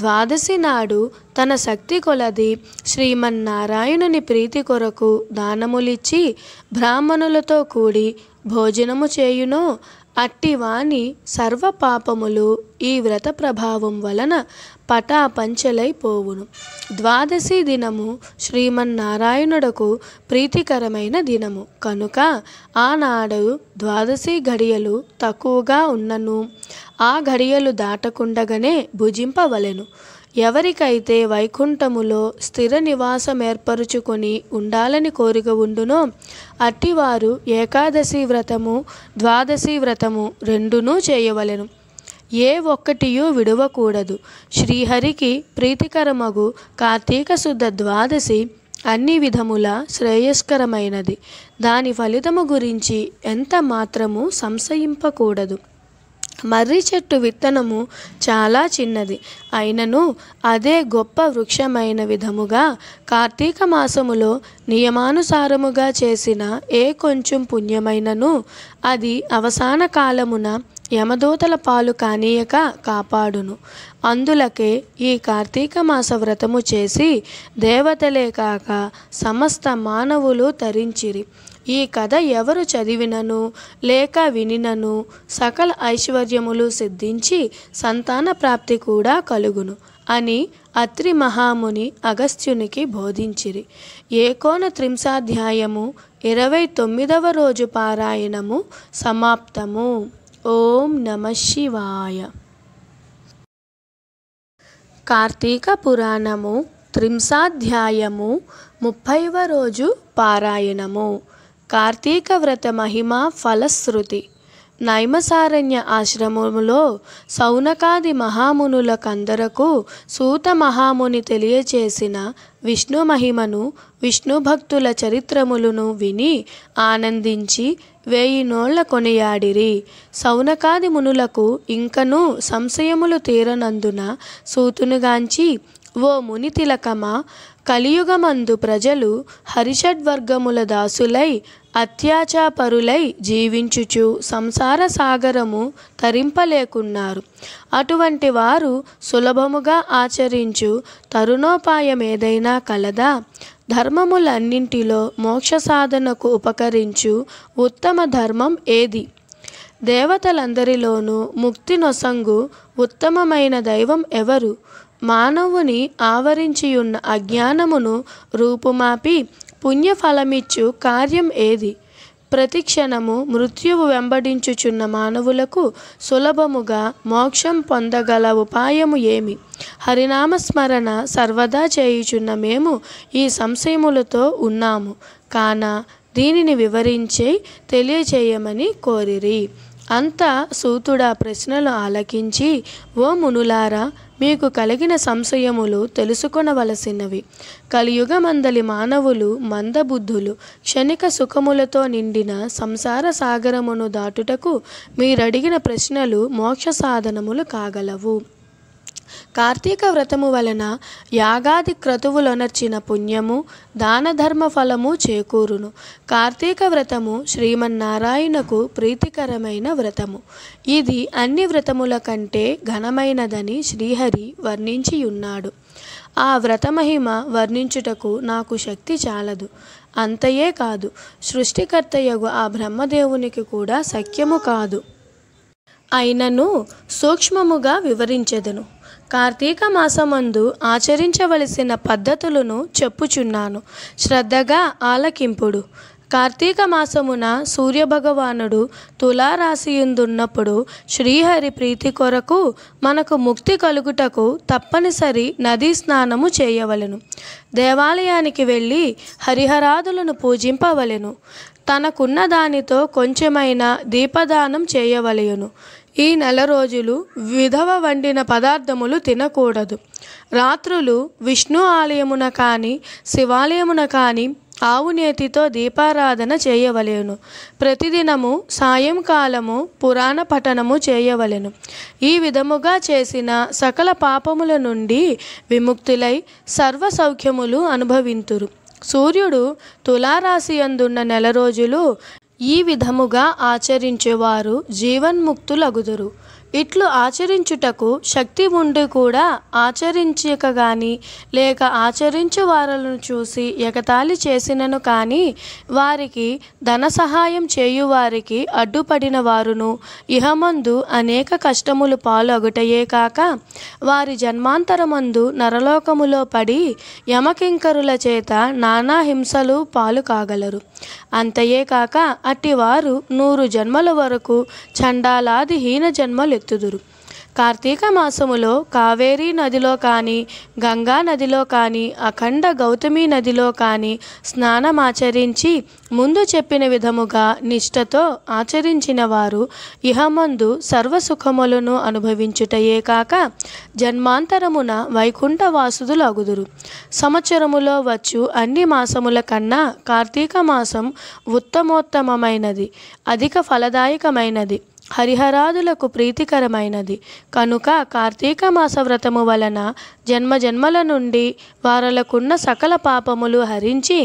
Speaker 1: ద్వాదశి నాడు తన శక్తి కొలది శ్రీమన్నారాయణుని ప్రీతి కొరకు దానములిచ్చి బ్రాహ్మణులతో కూడి భోజనము చేయును అట్టివాని సర్వపాపములు ఈ వ్రత ప్రభావం వలన పటాపంచలైపోవును ద్వాదశి దినము శ్రీమన్నారాయణుడకు ప్రీతికరమైన దినము కనుక ఆనాడు ద్వాదశి ఘడియలు తక్కువగా ఉన్నను ఆ ఘడియలు దాటకుండగానే భుజింపవలెను ఎవరికైతే వైకుంఠములో స్థిర నివాసం ఏర్పరుచుకొని ఉండాలని కోరిక ఉండునో అట్టివారు ఏకాదశి వ్రతము ద్వాదశి వ్రతము రెండునూ చేయవలెను ఏ ఒక్కటియూ విడవకూడదు శ్రీహరికి ప్రీతికరమగు కార్తీక శుద్ధ ద్వాదశి అన్ని విధముల శ్రేయస్కరమైనది దాని ఫలితము గురించి ఎంత మాత్రము సంశయింపకూడదు మర్రి చెట్టు విత్తనము చాలా చిన్నది అయినను అదే గొప్ప వృక్షమైన విధముగా కార్తీక మాసములో నియమానుసారముగా చేసిన ఏ కొంచెం పుణ్యమైనను అది అవసాన కాలమున యమదూతల పాలు కానీయక కాపాడును అందులకే ఈ కార్తీక మాస వ్రతము చేసి దేవతలే కాక సమస్త మానవులు తరించిరి ఈ కథ ఎవరు చదివినను లేక వినినను సకల ఐశ్వర్యములు సిద్ధించి సంతాన ప్రాప్తి కూడా కలుగును అని అత్రి మహాముని అగస్త్యునికి బోధించిరి ఏకోన త్రింశాధ్యాయము ఇరవై తొమ్మిదవ రోజు పారాయణము సమాప్తము ఓం నమ శివాయ కార్తీక పురాణము త్రింశాధ్యాయము ముప్పైవ రోజు పారాయణము కార్తీక వ్రత మహిమ ఫలశ్రుతి నైమసారణ్య ఆశ్రమములో సౌనకాది మహామునులకందరకు సూత మహాముని తెలియచేసిన విష్ణు మహిమను విష్ణు భక్తుల చరిత్రములను విని ఆనందించి వేయి నోళ్ల కొనియాడిరి సౌనకాది మునులకు ఇంకనూ సంశయములు తీరనందున సూతునుగాంచి ఓ ముని తిలకమా కలియుగమందు ప్రజలు హరిషడ్వర్గముల దాసులై అత్యాచాపరులై జీవించుచు సంసార సాగరము తరింపలేకున్నారు అటువంటి వారు సులభముగా ఆచరించు తరుణోపాయం ఏదైనా కలదా ధర్మములన్నింటిలో మోక్ష సాధనకు ఉపకరించు ఉత్తమ ధర్మం ఏది దేవతలందరిలోనూ ముక్తి నొసంగు ఉత్తమమైన దైవం ఎవరు మానవుని ఆవరించియున్న అజ్ఞానమును రూపుమాపి పుణ్యఫలమిచ్చు కార్యం ఏది ప్రతిక్షణము మృత్యువు వెంబడించుచున్న మానవులకు సులభముగా మోక్షం పొందగల ఉపాయము ఏమి హరినామస్మరణ సర్వదా చేయుచున్న మేము ఈ సంశయములతో ఉన్నాము కాన దీనిని వివరించి తెలియచేయమని కోరిరి అంతా సూతుడా ప్రశ్నలు ఆలకించి ఓ మునులారా మీకు కలిగిన సంశయములు తెలుసుకొనవలసినవి కలియుగమందలి మానవులు మందబుద్ధులు క్షణిక సుఖములతో నిండిన సంసార సాగరమును దాటుటకు మీరడిగిన ప్రశ్నలు మోక్ష సాధనములు కాగలవు కార్తీక వ్రతము వలన యాగాది క్రతువులొనర్చిన పుణ్యము దాన ధర్మ ఫలము చేకూరును కార్తీక వ్రతము శ్రీమన్నారాయణకు ప్రీతికరమైన వ్రతము ఇది అన్ని వ్రతముల కంటే ఘనమైనదని శ్రీహరి వర్ణించియున్నాడు ఆ వ్రతమహిమ వర్ణించుటకు నాకు శక్తి చాలదు అంతయే కాదు సృష్టికర్తయగు ఆ బ్రహ్మదేవునికి కూడా సఖ్యము కాదు అయినను సూక్ష్మముగా వివరించెదను కార్తీక మాసమందు ఆచరించవలసిన పద్ధతులను చెప్పుచున్నాను శ్రద్ధగా ఆలకింపుడు కార్తీక మాసమున సూర్యభగవానుడు తులారాశియుందున్నప్పుడు శ్రీహరి ప్రీతి కొరకు మనకు ముక్తి కలుగుటకు తప్పనిసరి నదీ స్నానము చేయవలెను దేవాలయానికి వెళ్ళి హరిహరాదులను పూజింపవలెను తనకున్న దానితో కొంచెమైనా దీపదానం చేయవలయును ఈ నెల రోజులు విధవ వండిన పదార్థములు తినకూడదు రాత్రులు విష్ణు ఆలయమున కానీ శివాలయమున కానీ ఆవు నేతితో దీపారాధన చేయవలేను ప్రతిదినము సాయంకాలము పురాణ పఠనము చేయవలెను ఈ విధముగా చేసిన సకల పాపముల నుండి విముక్తులై సర్వ సౌఖ్యములు అనుభవింతురు సూర్యుడు తులారాశి అందున్న నెల రోజులు ఈ విధముగా ఆచరించేవారు జీవన్ముక్తులగుదురు ఇట్లు ఆచరించుటకు శక్తి ఉండి కూడా ఆచరించక గాని లేక ఆచరించు వారలను చూసి ఎగతాళి చేసినను కానీ వారికి ధన సహాయం చేయువారికి అడ్డుపడిన వారును ఇహమందు అనేక కష్టములు పాలగుటయే కాక వారి జన్మాంతరమందు నరలోకములో పడి యమకింకరుల చేత నానా హింసలు పాలు కాగలరు అంతయే కాక అట్టివారు నూరు జన్మల వరకు చండాలాది హీన జన్మలెత్తుదురు కార్తీక మాసములో కావేరీ నదిలో కానీ గంగా నదిలో కానీ అఖండ గౌతమి నదిలో కానీ స్నానమాచరించి ముందు చెప్పిన విధముగా నిష్ఠతో ఆచరించిన వారు ఇహమందు సర్వసుఖములను అనుభవించుటయే కాక జన్మాంతరమున వైకుంఠ అగుదురు సంవత్సరములో వచ్చు అన్ని మాసముల కన్నా కార్తీక మాసం ఉత్తమోత్తమైనది అధిక ఫలదాయకమైనది హరిహరాదులకు ప్రీతికరమైనది కనుక కార్తీక మాస వ్రతము వలన జన్మ జన్మల నుండి వారలకున్న సకల పాపములు హరించి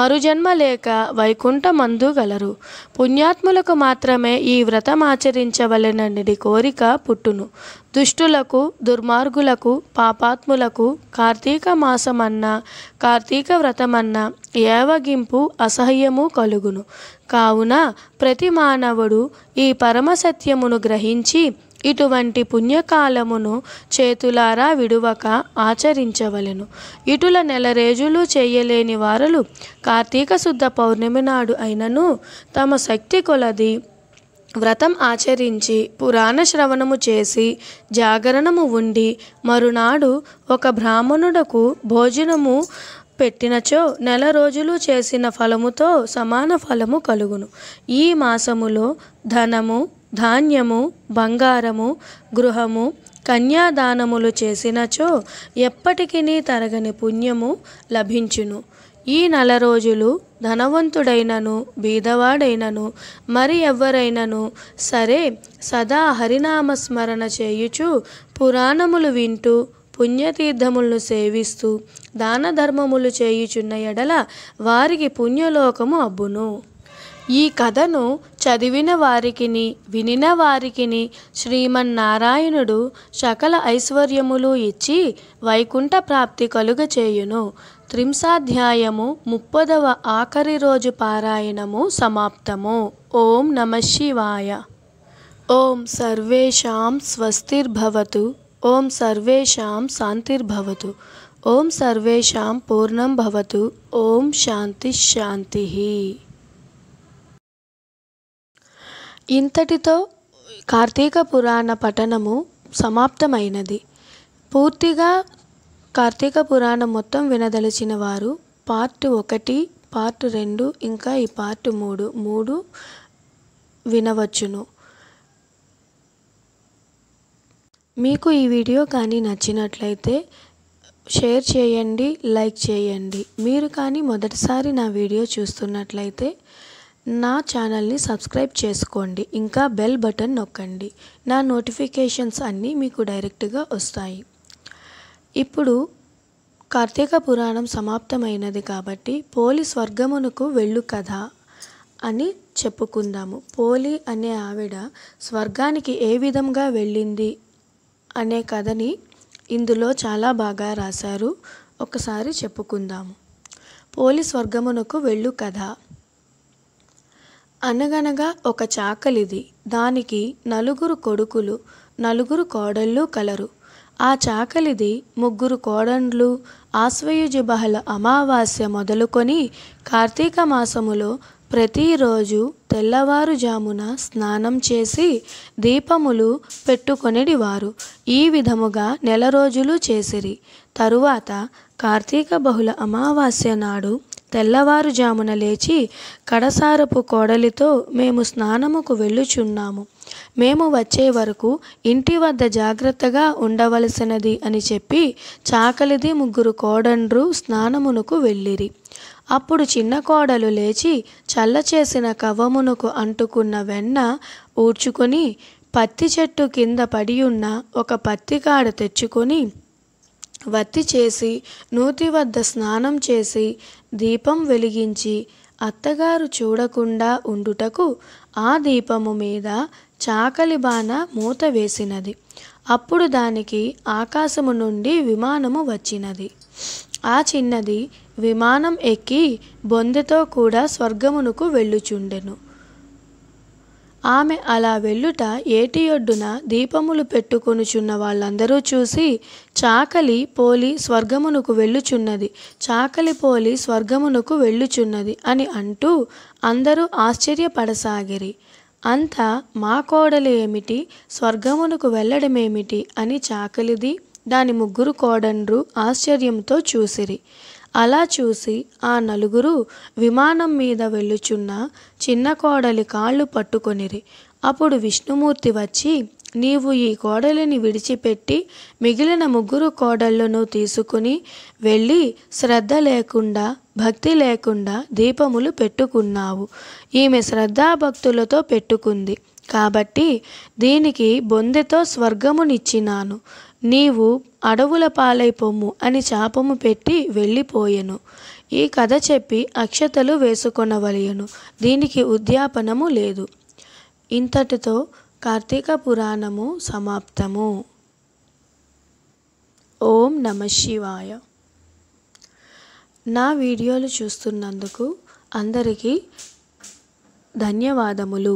Speaker 1: మరుజన్మ లేక గలరు పుణ్యాత్ములకు మాత్రమే ఈ వ్రతం ఆచరించవలెననిది కోరిక పుట్టును దుష్టులకు దుర్మార్గులకు పాపాత్ములకు కార్తీక మాసమన్నా కార్తీక వ్రతమన్నా ఏవగింపు అసహ్యము కలుగును కావున ప్రతి మానవుడు ఈ పరమసత్యమును గ్రహించి ఇటువంటి పుణ్యకాలమును చేతులారా విడువక ఆచరించవలను ఇటుల నెల రోజులు చేయలేని వారలు కార్తీక శుద్ధ పౌర్ణమి నాడు అయినను తమ శక్తి కొలది వ్రతం ఆచరించి పురాణ శ్రవణము చేసి జాగరణము ఉండి మరునాడు ఒక బ్రాహ్మణుడకు భోజనము పెట్టినచో నెల రోజులు చేసిన ఫలముతో సమాన ఫలము కలుగును ఈ మాసములో ధనము ధాన్యము బంగారము గృహము కన్యాదానములు చేసినచో ఎప్పటికీ తరగని పుణ్యము లభించును ఈ నెల రోజులు ధనవంతుడైనను బీదవాడైనను మరి ఎవరైనను సరే సదా హరినామస్మరణ చేయుచు పురాణములు వింటూ పుణ్యతీర్థములను సేవిస్తూ దాన ధర్మములు చేయుచున్న ఎడల వారికి పుణ్యలోకము అబ్బును ఈ కథను చదివిన వారికిని వినిన వారికిని శ్రీమన్నారాయణుడు సకల ఐశ్వర్యములు ఇచ్చి వైకుంఠ ప్రాప్తి కలుగ చేయును త్రింశాధ్యాయము ముప్పదవ ఆఖరి రోజు పారాయణము సమాప్తము ఓం నమ శివాయ ఓం సర్వేషాం స్వస్తిర్భవతు ఓం సర్వేషాం శాంతిర్భవతు ఓం సర్వేషాం పూర్ణం భవతు ఓం శాంతి శాంతి ఇంతటితో కార్తీక పురాణ పఠనము సమాప్తమైనది పూర్తిగా కార్తీక పురాణం మొత్తం వినదలిచిన వారు పార్ట్ ఒకటి పార్ట్ రెండు ఇంకా ఈ పార్ట్ మూడు మూడు వినవచ్చును మీకు ఈ వీడియో కానీ నచ్చినట్లయితే షేర్ చేయండి లైక్ చేయండి మీరు కానీ మొదటిసారి నా వీడియో చూస్తున్నట్లయితే నా ఛానల్ని సబ్స్క్రైబ్ చేసుకోండి ఇంకా బెల్ బటన్ నొక్కండి నా నోటిఫికేషన్స్ అన్నీ మీకు డైరెక్ట్గా వస్తాయి ఇప్పుడు కార్తీక పురాణం సమాప్తమైనది కాబట్టి పోలి స్వర్గమునకు వెళ్ళు కథ అని చెప్పుకుందాము పోలి అనే ఆవిడ స్వర్గానికి ఏ విధంగా వెళ్ళింది అనే కథని ఇందులో చాలా బాగా రాశారు ఒకసారి చెప్పుకుందాము పోలీస్ వర్గమునకు వెళ్ళు కథ అనగనగా ఒక చాకలిది దానికి నలుగురు కొడుకులు నలుగురు కోడళ్ళు కలరు ఆ చాకలిది ముగ్గురు కోడండ్లు ఆశ్వయుజ బహల అమావాస్య మొదలుకొని కార్తీక మాసములో ప్రతిరోజు తెల్లవారుజామున స్నానం చేసి దీపములు పెట్టుకొనిడివారు ఈ విధముగా నెల రోజులు చేసిరి తరువాత కార్తీక బహుళ అమావాస్య నాడు తెల్లవారుజామున లేచి కడసారపు కోడలితో మేము స్నానముకు వెళ్ళుచున్నాము మేము వచ్చే వరకు ఇంటి వద్ద జాగ్రత్తగా ఉండవలసినది అని చెప్పి చాకలిది ముగ్గురు కోడండ్రు స్నానమునకు వెళ్ళిరి అప్పుడు చిన్న కోడలు లేచి చల్లచేసిన కవమునకు అంటుకున్న వెన్న ఊడ్చుకొని పత్తి చెట్టు కింద పడి ఉన్న ఒక కాడ తెచ్చుకొని వత్తి చేసి నూతి వద్ద స్నానం చేసి దీపం వెలిగించి అత్తగారు చూడకుండా ఉండుటకు ఆ దీపము మీద చాకలి బాణ మూత వేసినది అప్పుడు దానికి ఆకాశము నుండి విమానము వచ్చినది ఆ చిన్నది విమానం ఎక్కి బొందెతో కూడా స్వర్గమునకు వెళ్ళుచుండెను ఆమె అలా వెళ్ళుట ఏటి ఒడ్డున దీపములు పెట్టుకొనుచున్న వాళ్ళందరూ చూసి చాకలి పోలి స్వర్గమునకు వెళ్ళుచున్నది చాకలి పోలి స్వర్గమునకు వెళ్ళుచున్నది అని అంటూ అందరూ ఆశ్చర్యపడసాగిరి అంతా మా కోడలు ఏమిటి స్వర్గమునకు వెళ్ళడమేమిటి అని చాకలిది దాని ముగ్గురు కోడండ్రు ఆశ్చర్యంతో చూసిరి అలా చూసి ఆ నలుగురు విమానం మీద వెళ్ళుచున్న చిన్న కోడలి కాళ్ళు పట్టుకొనిరి అప్పుడు విష్ణుమూర్తి వచ్చి నీవు ఈ కోడలిని విడిచిపెట్టి మిగిలిన ముగ్గురు కోడళ్లను తీసుకుని వెళ్ళి శ్రద్ధ లేకుండా భక్తి లేకుండా దీపములు పెట్టుకున్నావు ఈమె శ్రద్ధాభక్తులతో పెట్టుకుంది కాబట్టి దీనికి బొందెతో స్వర్గమునిచ్చినాను నీవు అడవుల పాలైపోము అని చాపము పెట్టి వెళ్ళిపోయెను ఈ కథ చెప్పి అక్షతలు వేసుకొనవలయను దీనికి ఉద్యాపనము లేదు ఇంతటితో కార్తీక పురాణము సమాప్తము ఓం నమ శివాయ నా వీడియోలు చూస్తున్నందుకు అందరికీ ధన్యవాదములు